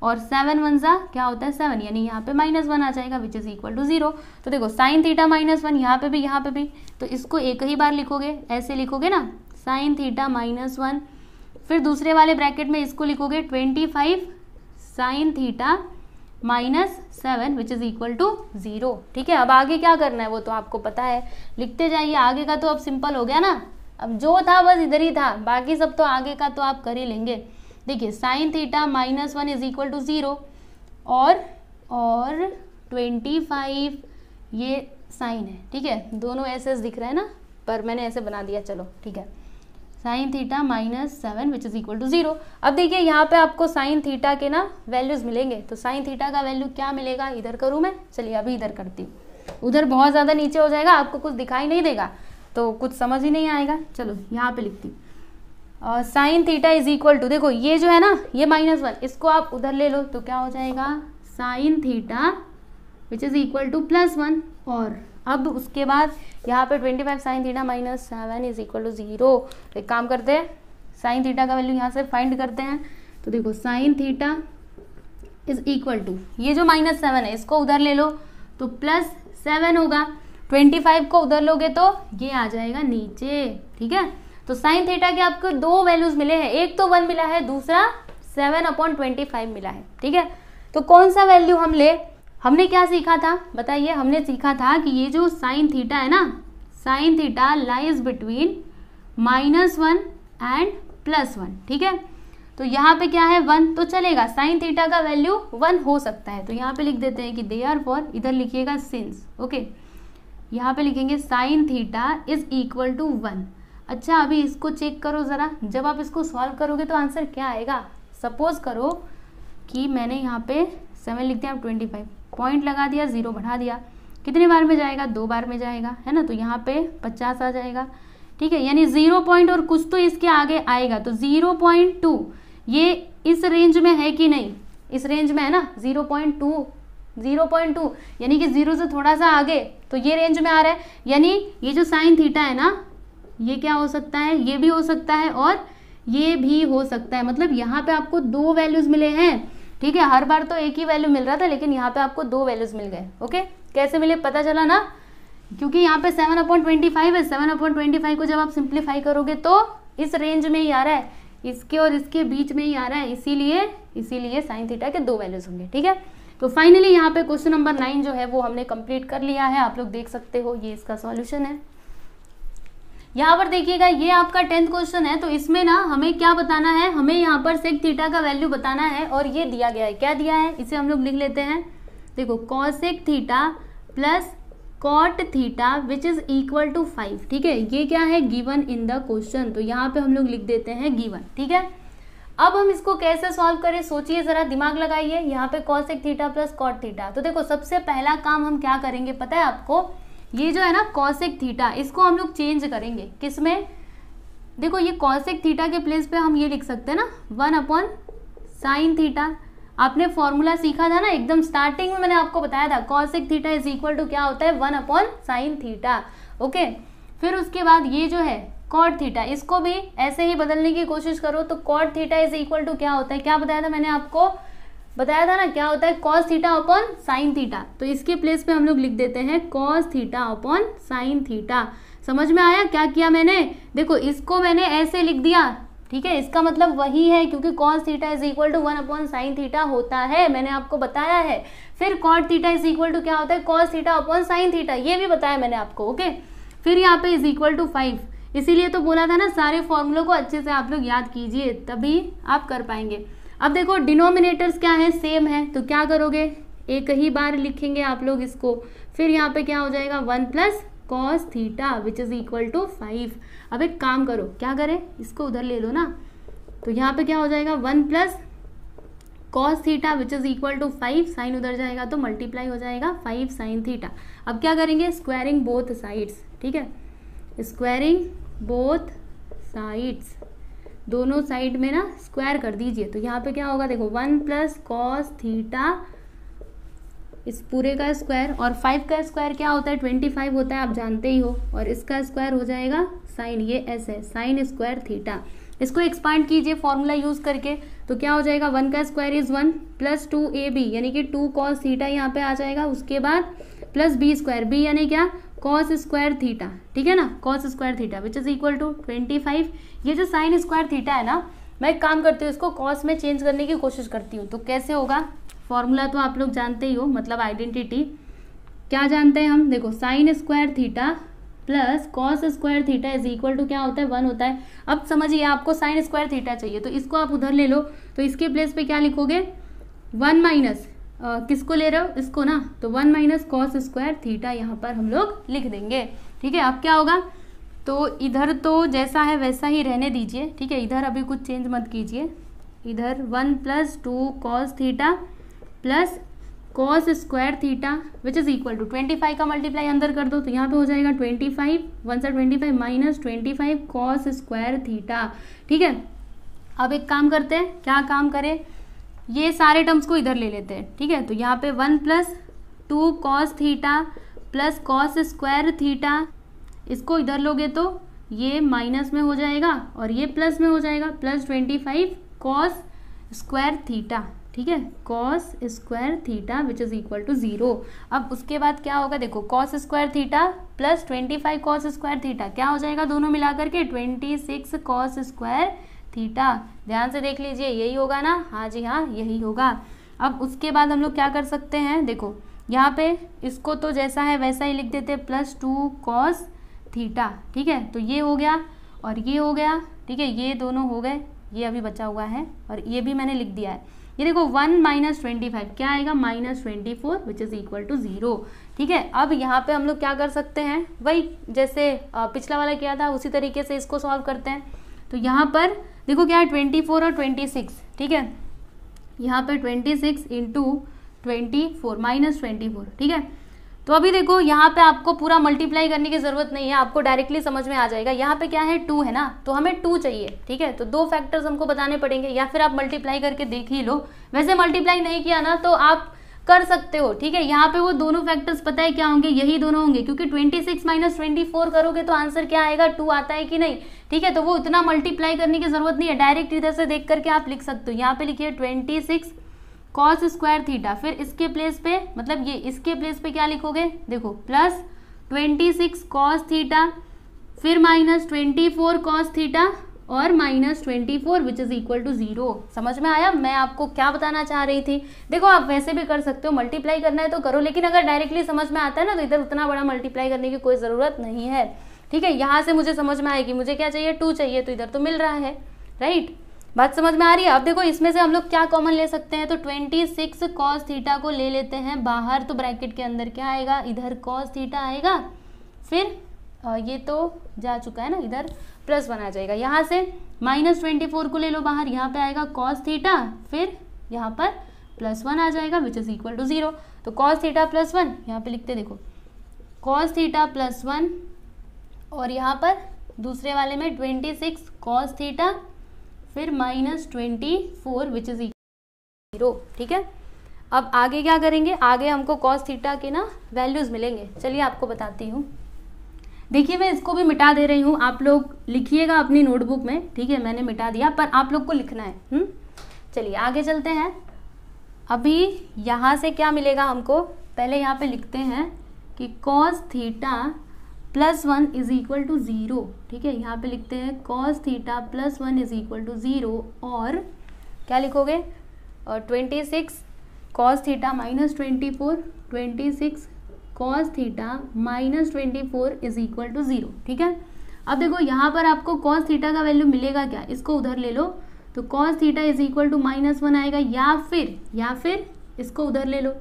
और सेवन वन सा क्या होता है सेवन यानी यहाँ पे माइनस वन आ जाएगा which is equal to zero तो देखो साइन थीटा माइनस वन यहाँ पे भी यहाँ पे भी तो इसको एक ही बार लिखोगे ऐसे लिखोगे ना साइन थीटा माइनस वन फिर दूसरे वाले ब्रैकेट में इसको लिखोगे twenty five sine theta minus seven which is equal to zero ठीक है अब आगे क्या करना है वो तो आपको पता है लिखते जाइए आगे का तो अब सिंपल हो गया ना अब जो था बस इधर ही था बाकी सब तो आगे का तो आप कर ही लेंगे देखिए sine theta minus one is equal to zero और और ट्वेंटी फाइव ये साइन है ठीक है दोनों ऐसे दिख रहे हैं ना पर मैंने ऐसे बना दिया चलो ठीक है sine theta minus seven which is equal to zero अब देखिए यहाँ पे आपको साइन थीटा के ना वैल्यूज मिलेंगे तो साइन थीटा का वैल्यू क्या मिलेगा इधर करूँ मैं चलिए अभी इधर करती हूँ उधर बहुत ज़्यादा नीचे हो जाएगा आपको कुछ दिखाई नहीं देगा तो कुछ समझ ही नहीं आएगा चलो यहाँ पे लिखती और sine theta is equal to देखो ये जो है ना ये माइनस वन इसको आप उधर ले लो तो क्या हो जाएगा sine theta which is equal to plus one और अब उसके बाद यहाँ पे twenty five sine theta minus seven is equal to zero एक काम करते हैं साइन थीटा का वैल्यू यहाँ से फाइंड करते हैं तो देखो sine theta is equal to ये जो माइनस सेवन है इसको उधर ले लो तो प्लस सेवन होगा ट्वेंटी फाइव को उधर लोगे तो ये आ जाएगा नीचे ठीक है तो साइन थीटा के आपको दो वैल्यूज मिले हैं एक तो वन मिला है दूसरा सेवन अपॉन ट्वेंटी फाइव मिला है ठीक है तो कौन सा वैल्यू हम ले हमने क्या सीखा था बताइए हमने सीखा था कि ये जो साइन थीटा है ना sine theta lies between minus one and plus one ठीक है तो यहाँ पे क्या है वन तो चलेगा साइन थीटा का वैल्यू वन हो सकता है तो यहाँ पे लिख देते हैं कि दे आर फॉर इधर लिखिएगा सिंस ओके यहाँ पे लिखेंगे sine theta is equal to one अच्छा अभी इसको चेक करो ज़रा जब आप इसको सॉल्व करोगे तो आंसर क्या आएगा सपोज करो कि मैंने यहाँ पे सेवन लिख दिया आप ट्वेंटी फाइव पॉइंट लगा दिया ज़ीरो बढ़ा दिया कितने बार में जाएगा दो बार में जाएगा है ना तो यहाँ पे पचास आ जाएगा ठीक है यानी ज़ीरो पॉइंट और कुछ तो इसके आगे आएगा तो ज़ीरो पॉइंट टू ये इस रेंज में है कि नहीं इस रेंज में है ना zero point two zero point two यानी कि जीरो से थोड़ा सा आगे तो ये रेंज में आ रहा है यानी ये जो साइन थीटा है ना ये क्या हो सकता है ये भी हो सकता है और ये भी हो सकता है मतलब यहाँ पे आपको दो वैल्यूज मिले हैं ठीक है हर बार तो एक ही वैल्यू मिल रहा था लेकिन यहाँ पे आपको दो वैल्यूज मिल गए ओके कैसे मिले पता चला ना क्योंकि यहाँ पे सेवन अपॉइंट ट्वेंटी फाइव है सेवन अपॉइंट ट्वेंटी फाइव को जब आप सिंप्लीफाई करोगे तो इस रेंज में ही आ रहा है इसके और इसके बीच में ही आ रहा है इसीलिए इसीलिए साइन थीटा के दो वैल्यूज होंगे ठीक है तो फाइनली यहाँ पे क्वेश्चन नंबर नाइन जो है वो हमने कंप्लीट कर लिया है आप लोग देख सकते हो ये इसका सॉल्यूशन है यहाँ पर देखिएगा ये आपका टेंथ क्वेश्चन है तो इसमें ना हमें क्या बताना है हमें यहाँ पर सेक थीटा का वैल्यू बताना है और ये दिया गया है क्या दिया है इसे हम लोग लिख लेते हैं देखो cosec theta plus cot theta which is equal to five ठीक है ये क्या है गिवन इन द क्वेश्चन तो यहाँ पे हम लोग लिख देते हैं गिवन ठीक है अब हम इसको कैसे सॉल्व करें सोचिए ज़रा दिमाग लगाइए यहाँ पे cosec theta plus cot theta तो देखो सबसे पहला काम हम क्या करेंगे पता है आपको ये जो है ना कॉन्सेक थीटा इसको हम लोग चेंज करेंगे किस में देखो ये कॉन्सेक थीटा के प्लेस पे हम ये लिख सकते हैं ना वन अपॉन साइन थीटा आपने फॉर्मूला सीखा था ना एकदम स्टार्टिंग में मैंने आपको बताया था cosec theta is equal to क्या होता है one upon sine theta okay फिर उसके बाद ये जो है कॉट थीटा इसको भी ऐसे ही बदलने की कोशिश करो तो cot theta is equal to क्या होता है क्या बताया था मैंने आपको बताया था ना क्या होता है cos theta upon sine theta तो इसके प्लेस पे हम लोग लिख देते हैं cos theta upon sine theta समझ में आया क्या किया मैंने देखो इसको मैंने ऐसे लिख दिया ठीक है इसका मतलब वही है क्योंकि cos theta is equal to one upon sine theta होता है मैंने आपको बताया है फिर cot theta is equal to क्या होता है cos theta upon sine theta ये भी बताया मैंने आपको ओके फिर यहाँ पे इज इक्वल टू फाइव इसीलिए तो बोला था ना सारे फॉर्मुलों को अच्छे से आप लोग याद कीजिए तभी आप कर पाएंगे अब देखो डिनोमिनेटर्स क्या है सेम है तो क्या करोगे एक ही बार लिखेंगे आप लोग इसको फिर यहाँ पे क्या हो जाएगा one plus cos theta which is equal to five अब एक काम करो क्या करें इसको उधर ले लो ना तो यहाँ पे क्या हो जाएगा one plus cos theta which is equal to five sine उधर जाएगा तो मल्टीप्लाई हो जाएगा फाइव साइन थीटा अब क्या करेंगे स्क्वायरिंग बोथ साइड्स ठीक है स्क्वायरिंग बोथ साइड्स दोनों साइड में ना स्क्वायर कर दीजिए तो यहाँ पे क्या होगा देखो वन प्लस कॉस थीटा इस पूरे का स्क्वायर और फाइव का स्क्वायर क्या होता है ट्वेंटी फाइव होता है आप जानते ही हो और इसका स्क्वायर हो जाएगा साइन ये एस है साइन स्क्वायर थीटा इसको एक्सपांड कीजिए फॉर्मूला यूज़ करके तो क्या हो जाएगा वन का square is one plus two A B यानी कि टू कॉस थीटा यहाँ पे आ जाएगा उसके बाद प्लस बी स्क्वायर बी यानी क्या कॉस स्क्वायर थीटा ठीक है ना cos square theta which is equal to twenty five ये जो साइन स्क्वायर थीटा है ना मैं एक काम करती हूँ इसको कॉस में चेंज करने की कोशिश करती हूँ तो कैसे होगा फॉर्मूला तो आप लोग जानते ही हो मतलब आइडेंटिटी क्या जानते हैं हम देखो sine square theta plus cos square theta is equal to क्या होता है वन होता है अब समझिए आपको साइन स्क्वायर थीटा चाहिए तो इसको आप उधर ले लो तो इसके प्लेस पे क्या लिखोगे वन माइनस किसको ले रहे हो इसको ना तो one minus cos square theta यहाँ पर हम लोग लिख देंगे ठीक है अब क्या होगा तो इधर तो जैसा है वैसा ही रहने दीजिए ठीक है इधर अभी कुछ चेंज मत कीजिए इधर one plus two cos theta plus cos square theta which is equal to twenty five का मल्टीप्लाई अंदर कर दो तो यहाँ पे हो जाएगा ट्वेंटी फाइव वन सा twenty five minus twenty five cos square theta ठीक है अब एक काम करते हैं क्या काम करें ये सारे टर्म्स को इधर ले लेते हैं ठीक है तो यहाँ पे one plus two cos theta plus cos square theta इसको इधर लोगे तो ये माइनस में हो जाएगा और ये प्लस में हो जाएगा plus twenty five cos square theta ठीक है cos square theta which is equal to zero अब उसके बाद क्या होगा देखो cos square theta plus twenty five cos square theta क्या हो जाएगा दोनों मिलाकर के twenty six cos square theta ध्यान से देख लीजिए यही होगा ना हाँ जी हाँ यही होगा अब उसके बाद हम लोग क्या कर सकते हैं देखो यहाँ पे इसको तो जैसा है वैसा ही लिख देते प्लस टू कॉस थीटा ठीक है तो ये हो गया और ये हो गया ठीक है ये दोनों हो गए ये अभी बचा हुआ है और ये भी मैंने लिख दिया है ये देखो वन माइनस ट्वेंटी फाइव क्या आएगा minus twenty four which is equal to zero ठीक है अब यहाँ पे हम लोग क्या कर सकते हैं वही जैसे पिछला वाला किया था उसी तरीके से इसको सॉल्व करते हैं तो यहाँ पर देखो क्या है ट्वेंटी फोर और ट्वेंटी सिक्स ठीक है यहाँ पर twenty six into twenty four minus twenty four ठीक है तो अभी देखो यहाँ पे आपको पूरा मल्टीप्लाई करने की ज़रूरत नहीं है आपको डायरेक्टली समझ में आ जाएगा यहाँ पे क्या है टू है ना तो हमें टू चाहिए ठीक है तो दो फैक्टर्स हमको बताने पड़ेंगे या फिर आप मल्टीप्लाई करके देख ही लो वैसे मल्टीप्लाई नहीं किया ना तो आप कर सकते हो ठीक है यहाँ पे वो दोनों फैक्टर्स पता है क्या होंगे यही दोनों होंगे क्योंकि twenty six minus twenty four करोगे तो आंसर क्या आएगा टू आता है कि नहीं ठीक है तो वो उतना मल्टीप्लाई करने की जरूरत नहीं है डायरेक्ट इधर से देख करके आप लिख सकते हो यहाँ पे लिखिए twenty six cos square theta फिर इसके प्लेस पे मतलब ये इसके प्लेस पे क्या लिखोगे देखो plus twenty six cos theta फिर minus twenty four cos theta और minus twenty four which is equal to zero समझ में आया मैं आपको क्या बताना चाह रही थी देखो आप वैसे भी कर सकते हो मल्टीप्लाई करना है तो करो लेकिन अगर डायरेक्टली समझ में आता है ना तो इधर उतना बड़ा मल्टीप्लाई करने की कोई ज़रूरत नहीं है ठीक है यहाँ से मुझे समझ में आएगी मुझे क्या चाहिए टू चाहिए तो इधर तो मिल रहा है राइट बात समझ में आ रही है अब देखो इसमें से हम लोग क्या कॉमन ले सकते हैं तो ट्वेंटी सिक्स कॉस थीटा को ले लेते हैं बाहर तो ब्रैकेट के अंदर क्या आएगा इधर कॉस थीटा आएगा फिर ये तो जा चुका है ना इधर प्लस वन आ जाएगा यहाँ से माइनस ट्वेंटी फोर को ले लो बाहर यहाँ पे आएगा कॉस थीटा फिर यहाँ पर प्लस वन आ जाएगा which is equal to zero तो कॉस थीटा प्लस वन यहाँ पे लिखते देखो कॉस थीटा प्लस वन और यहाँ पर दूसरे वाले में ट्वेंटी सिक्स कॉस थीटा फिर minus twenty four which is equal zero ठीक है अब आगे क्या करेंगे आगे हमको कॉस थीटा के ना वैल्यूज़ मिलेंगे चलिए आपको बताती हूँ देखिए मैं इसको भी मिटा दे रही हूँ आप लोग लिखिएगा अपनी नोटबुक में ठीक है मैंने मिटा दिया पर आप लोग को लिखना है हम्म? चलिए आगे चलते हैं अभी यहाँ से क्या मिलेगा हमको पहले यहाँ पे लिखते हैं कि cos theta plus one is equal to zero ठीक है यहाँ पे लिखते हैं cos theta plus one is equal to zero और क्या लिखोगे twenty six cos theta minus twenty four twenty six cos theta minus twenty four is equal to zero ठीक है अब देखो यहाँ पर आपको कॉस थीटा का वैल्यू मिलेगा क्या इसको उधर ले लो तो cos theta is equal to minus one आएगा या फिर या फिर इसको उधर ले लो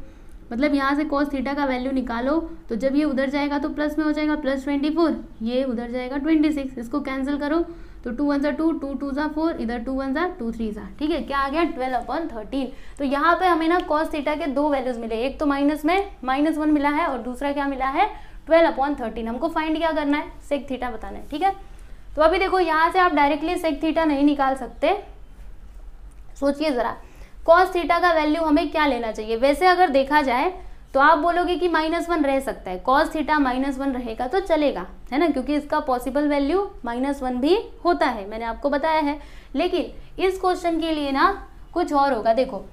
मतलब यहाँ से कॉस थीटा का वैल्यू निकालो तो जब ये उधर जाएगा तो प्लस में हो जाएगा प्लस ट्वेंटी फोर ये उधर जाएगा ट्वेंटी सिक्स इसको कैंसिल करो तो टू वन ज़ा टू टू टू ज़ा फोर इधर टू वन ज़ा टू थ्री ज़ा ठीक है क्या आ गया ट्वेल्व अपॉन थर्टीन तो यहाँ पे हमें ना कॉस थीटा के दो वैल्यूज़ मिले एक तो माइनस में माइनस वन मिला है और दूसरा क्या मिला है ट्वेल्व अपॉन थर्टीन हमको फाइंड क्या करना है सेक थीटा बताना है ठीक है तो अभी देखो यहाँ से आप डायरेक्टली सेक थीटा नहीं निकाल सकते सोचिए ज़रा कॉस थीटा का वैल्यू हमें क्या लेना चाहिए वैसे अगर देखा जाए तो आप बोलोगे कि माइनस वन रह सकता है कॉस थीटा माइनस वन रहेगा तो चलेगा है ना क्योंकि इसका पॉसिबल वैल्यू माइनस वन भी होता है मैंने आपको बताया है लेकिन इस क्वेश्चन के लिए ना कुछ और होगा देखो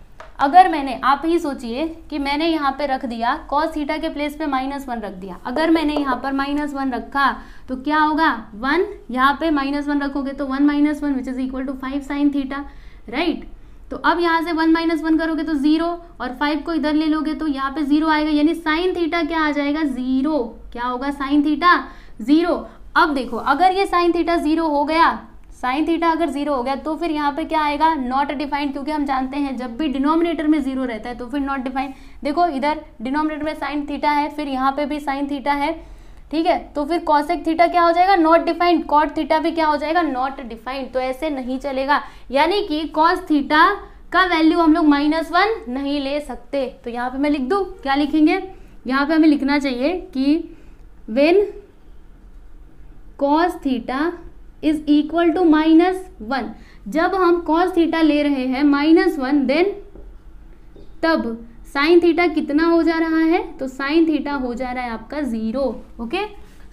अगर मैंने आप ही सोचिए कि मैंने यहाँ पे रख दिया कॉस थीटा के प्लेस पे माइनस वन रख दिया अगर मैंने यहाँ पर माइनस वन रखा तो क्या होगा वन यहाँ पे माइनस वन रखोगे तो one minus one which is equal to five sine theta right तो अब यहाँ से वन माइनस वन करोगे तो जीरो और फाइव को इधर ले लोगे तो यहाँ पे जीरो आएगा यानी साइन थीटा क्या आ जाएगा जीरो क्या होगा साइन थीटा जीरो अब देखो अगर ये साइन थीटा जीरो हो गया साइन थीटा अगर जीरो हो गया तो फिर यहाँ पे क्या आएगा नॉट डिफाइंड क्योंकि हम जानते हैं जब भी डिनोमिनेटर में जीरो रहता है तो फिर नॉट डिफाइंड देखो इधर डिनोमिनेटर में साइन थीटा है फिर यहाँ पे भी साइन थीटा है ठीक है तो फिर कॉसेक थीटा क्या हो जाएगा नॉट डिफाइंड कॉट थीटा भी क्या हो जाएगा नॉट डिफाइंड तो ऐसे नहीं चलेगा यानी कि कॉस थीटा का वैल्यू हम लोग माइनस वन नहीं ले सकते तो यहाँ पे मैं लिख दू क्या लिखेंगे यहाँ पे हमें लिखना चाहिए कि when cos theta is equal to minus one जब हम कॉस थीटा ले रहे हैं माइनस वन देन तब साइन थीटा कितना हो जा रहा है तो साइन थीटा हो जा रहा है आपका zero okay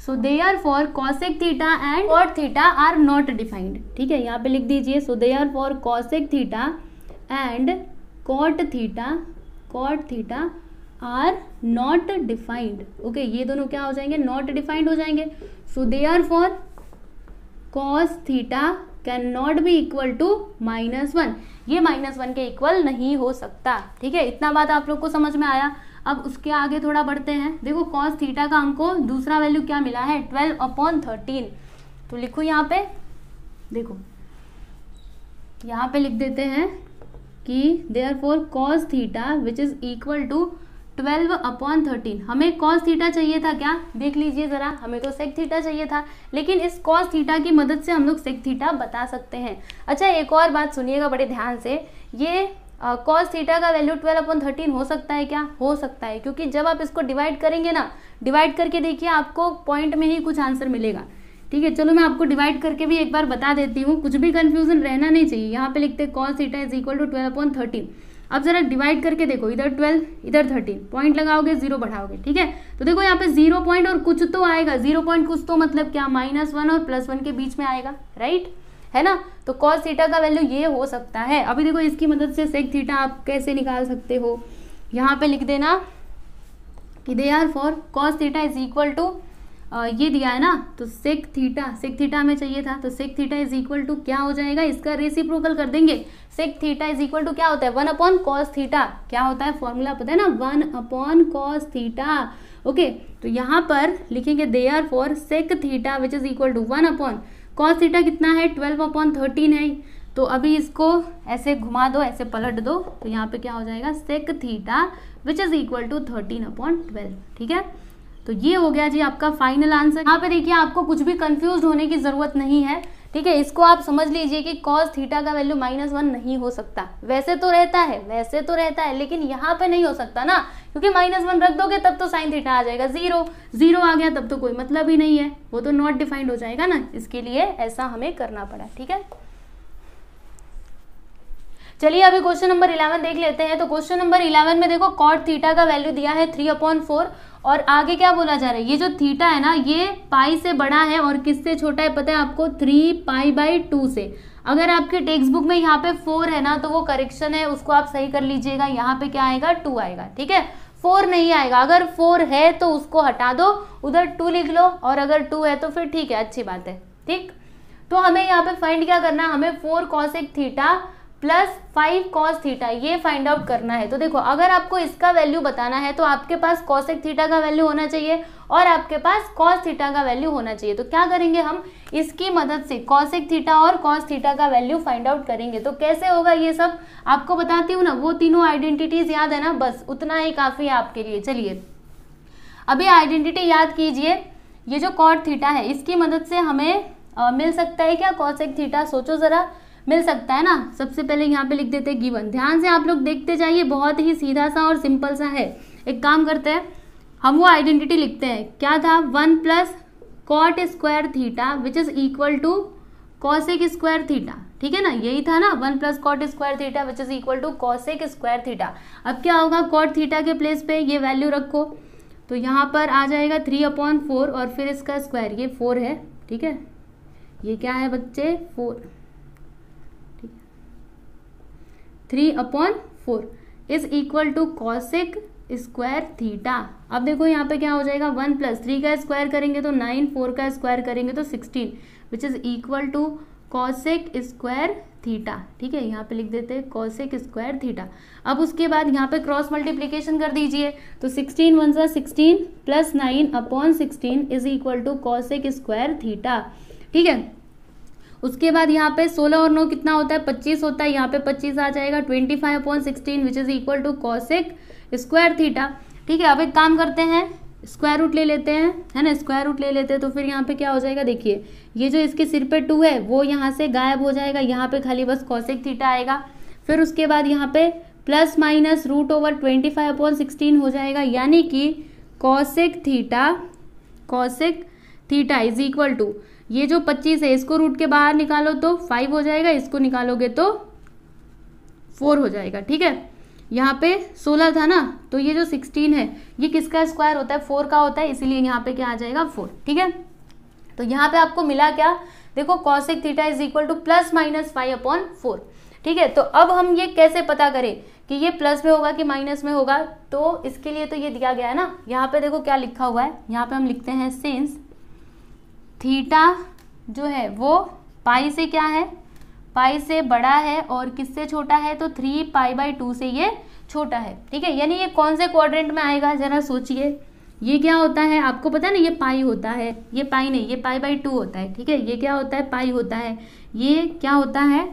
so therefore cosec theta and और थीटा आर नॉट डिफाइंड ठीक है यहाँ पे लिख दीजिए so therefore cosec theta and cot theta cot theta are not defined okay ये दोनों क्या हो जाएंगे नॉट डिफाइंड हो जाएंगे so therefore cos theta can not be equal to minus one ये माइनस वन के इक्वल नहीं हो सकता ठीक है इतना बात आप लोग को समझ में आया अब उसके आगे थोड़ा बढ़ते हैं देखो कॉस थीटा का हमको दूसरा वैल्यू क्या मिला है ट्वेल्व अपॉन थर्टीन तो लिखो यहाँ पे देखो यहाँ पे लिख देते हैं कि therefore cos theta which is equal to twelve upon thirteen हमें कॉस थीटा चाहिए था क्या देख लीजिए ज़रा हमें तो सेक थीटा चाहिए था लेकिन इस कॉस थीटा की मदद से हम लोग सेक थीटा बता सकते हैं अच्छा एक और बात सुनिएगा बड़े ध्यान से ये कॉस uh, थीटा का वैल्यू ट्वेल्व अपॉन थर्टीन हो सकता है क्या हो सकता है क्योंकि जब आप इसको डिवाइड करेंगे ना डिवाइड करके देखिए आपको पॉइंट में ही कुछ आंसर मिलेगा ठीक है चलो मैं आपको डिवाइड करके भी एक बार बता देती हूँ कुछ भी कन्फ्यूजन रहना नहीं चाहिए यहाँ पे लिखते cos theta is equal to twelve upon thirteen अब जरा डिवाइड करके देखो इधर ट्वेल्व इधर थर्टीन पॉइंट लगाओगे जीरो बढ़ाओगे ठीक है तो देखो यहाँ पे जीरो पॉइंट और कुछ तो आएगा जीरो पॉइंट कुछ तो मतलब क्या माइनस वन और प्लस वन के बीच में आएगा राइट है ना तो कॉस थीटा का वैल्यू ये हो सकता है अभी देखो इसकी मदद से सेक थीटा आप कैसे निकाल सकते हो यहाँ पे लिख देना कि therefore cos theta is equal to ये दिया है ना तो सेक थीटा सेक थीटा हमें चाहिए था तो sec theta is equal to क्या हो जाएगा इसका रेसिप्रोकल कर देंगे sec theta is equal to क्या होता है वन अपॉन कॉस थीटा क्या होता है फॉर्मूला पता है ना one upon cos theta okay तो यहाँ पर लिखेंगे therefore sec theta which is equal to one upon cos theta कितना है ट्वेल्व अपॉन थर्टीन है तो अभी इसको ऐसे घुमा दो ऐसे पलट दो तो यहाँ पे क्या हो जाएगा sec theta which is equal to thirteen upon twelve ठीक है तो ये हो गया जी आपका फाइनल आंसर यहाँ पे देखिए आपको कुछ भी कंफ्यूज होने की ज़रूरत नहीं है ठीक है इसको आप समझ लीजिए कि कॉस थीटा का वैल्यू माइनस वन नहीं हो सकता वैसे तो रहता है वैसे तो रहता है लेकिन यहाँ पे नहीं हो सकता ना क्योंकि माइनस वन रख दोगे तब तो साइन थीटा आ जाएगा जीरो जीरो आ गया तब तो कोई मतलब ही नहीं है वो तो नॉट डिफाइंड हो जाएगा ना इसके लिए ऐसा हमें करना पड़ा ठीक है चलिए अभी क्वेश्चन नंबर इलेवन देख लेते हैं तो क्वेश्चन नंबर इलेवन में देखो कॉट थीटा का वैल्यू दिया है थ्री अपॉन फोर और आगे क्या बोला जा रहा है ये जो थीटा है ना ये पाई से बड़ा है और किससे छोटा है पता है आपको थ्री पाई बाई टू से अगर आपके टेक्स्ट बुक में यहाँ पे फोर है ना तो वो करेक्शन है उसको आप सही कर लीजिएगा यहाँ पे क्या आएगा टू आएगा ठीक है फोर नहीं आएगा अगर फोर है तो उसको हटा दो उधर टू लिख लो और अगर टू है तो फिर ठीक है अच्छी बात है ठीक तो हमें यहाँ पे फाइंड क्या करना हमें फोर कॉस एक theta plus five cos theta ये फाइंड आउट करना है तो देखो अगर आपको इसका वैल्यू बताना है तो आपके पास कॉसेक थीटा का वैल्यू होना चाहिए और आपके पास कॉस थीटा का वैल्यू होना चाहिए तो क्या करेंगे हम इसकी मदद से कॉसेक थीटा और कॉस थीटा का वैल्यू फाइंड आउट करेंगे तो कैसे होगा ये सब आपको बताती हूँ ना वो तीनों आइडेंटिटीज याद है ना बस उतना ही काफ़ी है आपके लिए चलिए अभी आइडेंटिटी याद कीजिए ये जो कॉट थीटा है इसकी मदद से हमें आ, मिल सकता है क्या कॉसेक थीटा सोचो ज़रा मिल सकता है ना सबसे पहले यहाँ पे लिख देते हैं गिवन ध्यान से आप लोग देखते जाइए बहुत ही सीधा सा और सिंपल सा है एक काम करते हैं हम वो आइडेंटिटी लिखते हैं क्या था one plus cot square theta which is equal to cosec square theta ठीक है ना यही था ना one plus cot square theta which is equal to cosec square theta अब क्या होगा कॉट थीटा के प्लेस पे ये वैल्यू रखो तो यहाँ पर आ जाएगा थ्री अपॉन फोर और फिर इसका स्क्वायर ये फोर है ठीक है ये क्या है बच्चे four three upon four is equal to cosec square theta अब देखो यहाँ पे क्या हो जाएगा वन प्लस थ्री का स्क्वायर करेंगे तो नाइन फोर का स्क्वायर करेंगे तो sixteen which is equal to cosec square theta ठीक है यहाँ पे लिख देते हैं कॉसिक स्क्वायर थीटा अब उसके बाद यहाँ पे क्रॉस मल्टीप्लीकेशन कर दीजिए तो सिक्सटीन वन सा sixteen plus nine upon sixteen is equal to cosec square theta ठीक है उसके बाद यहाँ पे 16 और 9 कितना होता है 25 होता है यहाँ पे 25 आ जाएगा 25 five upon sixteen which is equal to cosec square theta ठीक है अब एक काम करते हैं स्क्वायर रूट ले लेते हैं है ना स्क्वायर रूट ले लेते हैं तो फिर यहाँ पे क्या हो जाएगा देखिए ये जो इसके सिर पे टू है वो यहाँ से गायब हो जाएगा यहाँ पे खाली बस कॉसिक थीटा आएगा फिर उसके बाद यहाँ पे plus minus root over twenty five upon sixteen हो जाएगा यानी कि cosec theta cosec theta is equal to ये जो पच्चीस है इसको रूट के बाहर निकालो तो फाइव हो जाएगा इसको निकालोगे तो फोर हो जाएगा ठीक है यहाँ पे सोलह था ना तो ये जो सिक्सटीन है ये किसका स्क्वायर होता है फोर का होता है इसीलिए यहाँ पे क्या आ जाएगा फोर ठीक है तो यहाँ पे आपको मिला क्या देखो cosec theta is equal to plus minus five upon four ठीक है तो अब हम ये कैसे पता करें कि ये प्लस में होगा कि माइनस में होगा तो इसके लिए तो ये दिया गया है ना यहाँ पे देखो क्या लिखा हुआ है यहाँ पे हम लिखते हैं सेंस थीटा जो है वो पाई से क्या है पाई से बड़ा है और किससे छोटा है तो थ्री पाई बाई टू से ये छोटा है ठीक है यानी ये कौन से क्वाड्रेंट में आएगा जरा सोचिए ये क्या होता है आपको पता है ना ये पाई होता है ये पाई नहीं ये पाई बाई टू होता है ठीक है ये क्या होता है पाई होता है ये क्या होता है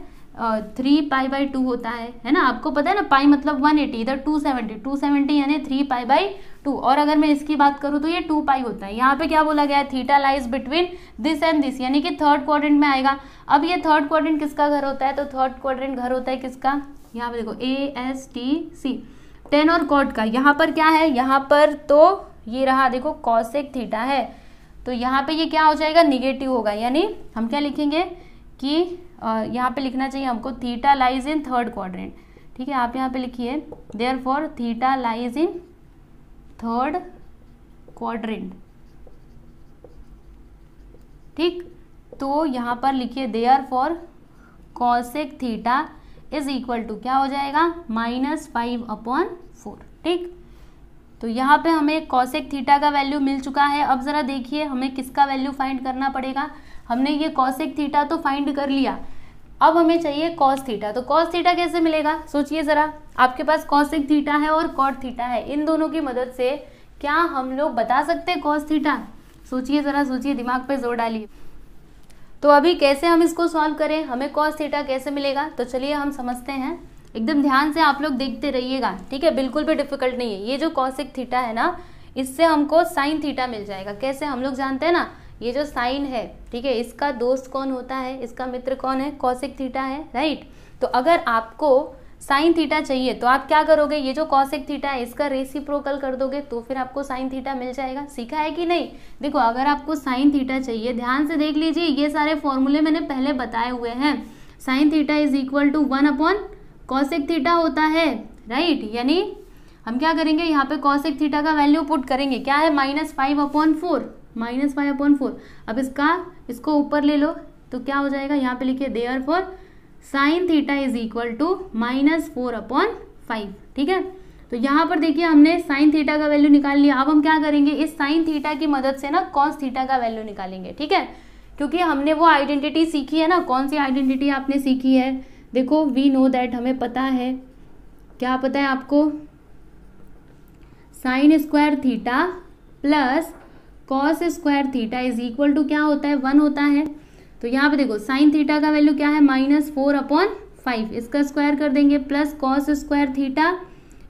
थ्री पाई बाई टू होता है है ना आपको पता है ना पाई मतलब वन एटी इधर टू सेवेंटी टू सेवेंटी यानी थ्री पाई बाई टू और अगर मैं इसकी बात करूँ तो ये टू पाई होता है यहाँ पे क्या बोला गया है theta lies between this and this यानी कि थर्ड क्वाड्रेंट में आएगा अब ये थर्ड क्वाड्रेंट किसका घर होता है तो थर्ड क्वाड्रेंट घर होता है किसका यहाँ पे देखो A S T C tan और कॉट का यहाँ पर क्या है यहाँ पर तो ये रहा देखो कॉसेक थीटा है तो यहाँ पे ये क्या हो जाएगा निगेटिव होगा यानी हम क्या लिखेंगे कि यहाँ पे लिखना चाहिए हमको theta lies in third quadrant ठीक है आप यहाँ पे लिखिए therefore theta lies in third quadrant ठीक तो यहाँ पर लिखिए therefore cosec theta is equal to क्या हो जाएगा माइनस फाइव अपॉन फोर ठीक तो यहाँ पे हमें कॉसेक थीटा का वैल्यू मिल चुका है अब ज़रा देखिए हमें किसका वैल्यू फाइंड करना पड़ेगा हमने ये कॉसिक थीटा तो फाइंड कर लिया अब हमें चाहिए कॉस थीटा तो कॉस थीटा कैसे मिलेगा सोचिए ज़रा आपके पास कॉसिक थीटा है और कॉट थीटा है इन दोनों की मदद से क्या हम लोग बता सकते हैं कॉस थीटा सोचिए ज़रा सोचिए दिमाग पे जोर डालिए तो अभी कैसे हम इसको सॉल्व करें हमें कॉस थीटा कैसे मिलेगा तो चलिए हम समझते हैं एकदम ध्यान से आप लोग देखते रहिएगा ठीक है बिल्कुल भी डिफिकल्ट नहीं है ये जो कॉसिक थीटा है ना इससे हमको साइन थीटा मिल जाएगा कैसे हम लोग जानते हैं ना ये जो साइन है ठीक है इसका दोस्त कौन होता है इसका मित्र कौन है कौशिक थीटा है राइट तो अगर आपको साइन थीटा चाहिए तो आप क्या करोगे ये जो कॉसिक थीटा है इसका रेसिप्रोकल कर दोगे तो फिर आपको साइन थीटा मिल जाएगा सीखा है कि नहीं देखो अगर आपको साइन थीटा चाहिए ध्यान से देख लीजिए ये सारे फॉर्मूले मैंने पहले बताए हुए हैं sine theta is equal to one upon cosec theta होता है राइट यानी हम क्या करेंगे यहाँ पे कॉसिक थीटा का वैल्यू पुट करेंगे क्या है minus five upon four minus five upon four अब इसका इसको ऊपर ले लो तो क्या हो जाएगा यहाँ पे लिखिए therefore sine theta is equal to minus four upon five ठीक है तो यहाँ पर देखिए हमने साइन थीटा का वैल्यू निकाल लिया अब हम क्या करेंगे इस साइन थीटा की मदद से ना कॉस थीटा का वैल्यू निकालेंगे ठीक है क्योंकि हमने वो आइडेंटिटी सीखी है ना कौन सी आइडेंटिटी आपने सीखी है देखो वी नो दैट हमें पता है क्या पता है आपको sine square theta plus cos square theta is equal to क्या होता है वन होता है तो यहाँ पे देखो साइन थीटा का वैल्यू क्या है माइनस फोर अपॉन फाइव इसका स्क्वायर कर देंगे plus cos square theta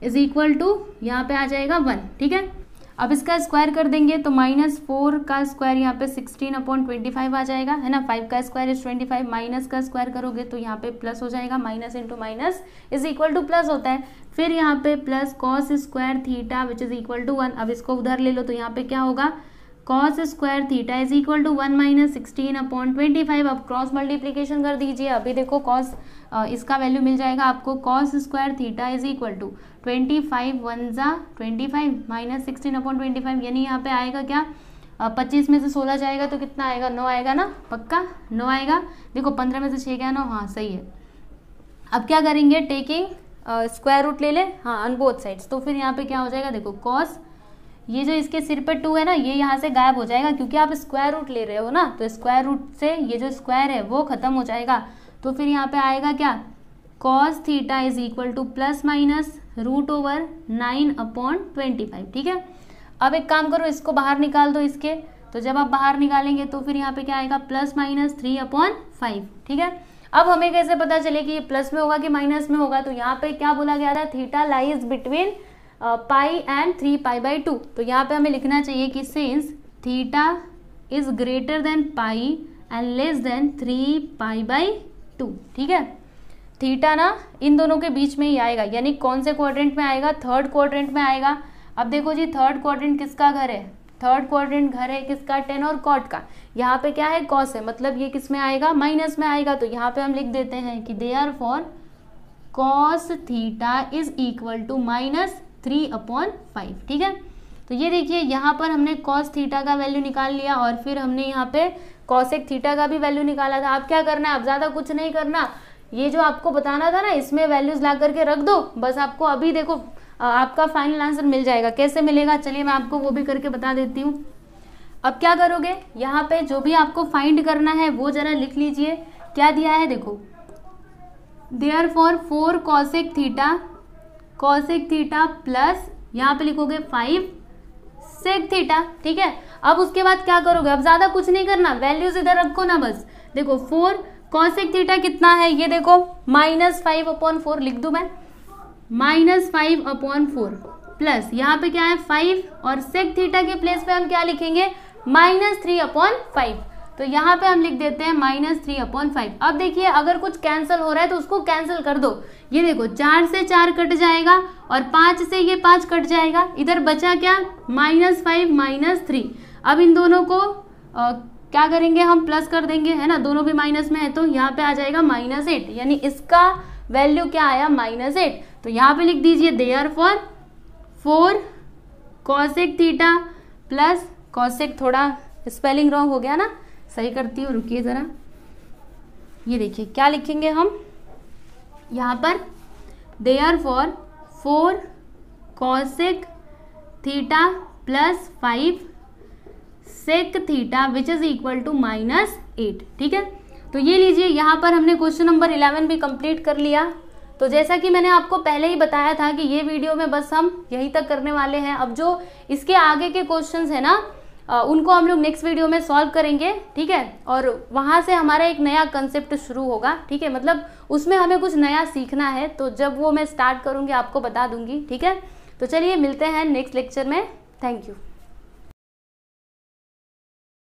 is equal to यहाँ पे आ जाएगा वन ठीक है अब इसका स्क्वायर कर देंगे तो माइनस फोर का स्क्वायर यहाँ पे सिक्सटीन अपॉन ट्वेंटी फाइव आ जाएगा है ना फाइव का square is twenty five minus का स्क्वायर करोगे तो यहाँ पे प्लस हो जाएगा minus into minus is equal to plus होता है फिर यहाँ पे plus cos square theta which is equal to one अब इसको उधर ले लो तो यहाँ पे क्या होगा cos square theta is equal to one minus sixteen upon twenty five अब क्रॉस मल्टीप्लीकेशन कर दीजिए अभी देखो कॉस इसका वैल्यू मिल जाएगा आपको cos square theta is equal to twenty five one ज़ा twenty five minus sixteen upon twenty five यानी यहाँ पे आएगा क्या पच्चीस में से सोलह जाएगा तो कितना आएगा नौ आएगा ना पक्का नौ आएगा देखो पंद्रह में से छः गया नौ हाँ सही है अब क्या करेंगे टेकिंग स्क्वायर रूट ले लें हाँ ऑन बोथ साइड्स तो फिर यहाँ पे क्या हो जाएगा देखो कॉस ये जो इसके सिर पर टू है ना ये यहाँ से गायब हो जाएगा क्योंकि आप स्क्वायर रूट ले रहे हो ना तो स्क्वायर रूट से ये जो स्क्वायर है वो ख़त्म हो जाएगा तो फिर यहाँ पे आएगा क्या cos theta is equal to plus minus root over nine upon twenty five ठीक है अब एक काम करो इसको बाहर निकाल दो इसके तो जब आप बाहर निकालेंगे तो फिर यहाँ पे क्या आएगा plus minus three upon five ठीक है अब हमें कैसे पता चले कि ये प्लस में होगा कि माइनस में होगा तो यहाँ पे क्या बोला गया था theta lies between pi and three pi by two तो यहाँ पे हमें लिखना चाहिए कि since theta is greater than pi and less than three pi by two ठीक है थीटा ना इन दोनों के बीच में ही आएगा यानी कौन से क्वाड्रेंट में आएगा थर्ड क्वाड्रेंट में आएगा अब देखो जी थर्ड क्वाड्रेंट किसका घर है थर्ड क्वाड्रेंट घर है किसका टेन और कॉट का यहाँ पे क्या है कॉस है मतलब ये किस में आएगा माइनस में आएगा तो यहाँ पे हम लिख देते हैं कि therefore cos theta is equal to minus three upon five ठीक है तो ये देखिए यहाँ पर हमने कॉस थीटा का वैल्यू निकाल लिया और फिर हमने यहाँ पे कॉसेक थीटा का भी वैल्यू निकाला था आप क्या करना है आप ज़्यादा कुछ नहीं करना ये जो आपको बताना था ना इसमें वैल्यूज़ ला करके रख दो बस आपको अभी देखो आपका फाइनल आंसर मिल जाएगा कैसे मिलेगा चलिए मैं आपको वो भी करके बता देती हूँ अब क्या करोगे यहाँ पे जो भी आपको फाइंड करना है वो जरा लिख लीजिए क्या दिया है देखो therefore four cosec theta cosec theta plus यहाँ पे लिखोगे फाइव सेक थीटा ठीक है अब उसके बाद क्या करोगे अब ज़्यादा कुछ नहीं करना वैल्यूज इधर रखो ना बस देखो फोर कॉसेक थीटा कितना है ये देखो माइनस फाइव अपॉन फोर लिख दू मैं minus five upon four plus यहाँ पे क्या है फाइव और सेक थीटा के प्लेस पे हम क्या लिखेंगे माइनस थ्री अपॉन फाइव तो यहाँ पे हम लिख देते हैं माइनस थ्री अपॉन फाइव अब देखिए अगर कुछ कैंसिल हो रहा है तो उसको कैंसिल कर दो ये देखो चार से चार कट जाएगा और पाँच से ये पाँच कट जाएगा इधर बचा क्या माइनस फाइव माइनस थ्री अब इन दोनों को आ, क्या करेंगे हम प्लस कर देंगे है ना दोनों भी माइनस में है तो यहाँ पे आ जाएगा माइनस एट यानी इसका वैल्यू क्या आया माइनस एट तो यहाँ पे लिख दीजिए therefore four cosec theta plus cosec थोड़ा स्पेलिंग रॉन्ग हो गया ना सही करती हूँ रुकिए ज़रा ये देखिए क्या लिखेंगे हम यहाँ पर therefore four cosec theta plus five sec theta which is equal to minus eight ठीक है तो ये लीजिए यहाँ पर हमने क्वेश्चन नंबर इलेवन भी कंप्लीट कर लिया तो जैसा कि मैंने आपको पहले ही बताया था कि ये वीडियो में बस हम यहीं तक करने वाले हैं अब जो इसके आगे के क्वेश्चंस है ना उनको हम लोग नेक्स्ट वीडियो में सॉल्व करेंगे ठीक है और वहाँ से हमारा एक नया कंसेप्ट शुरू होगा ठीक है मतलब उसमें हमें कुछ नया सीखना है तो जब वो मैं स्टार्ट करूँगी आपको बता दूँगी ठीक है तो चलिए मिलते हैं नेक्स्ट लेक्चर में थैंक यू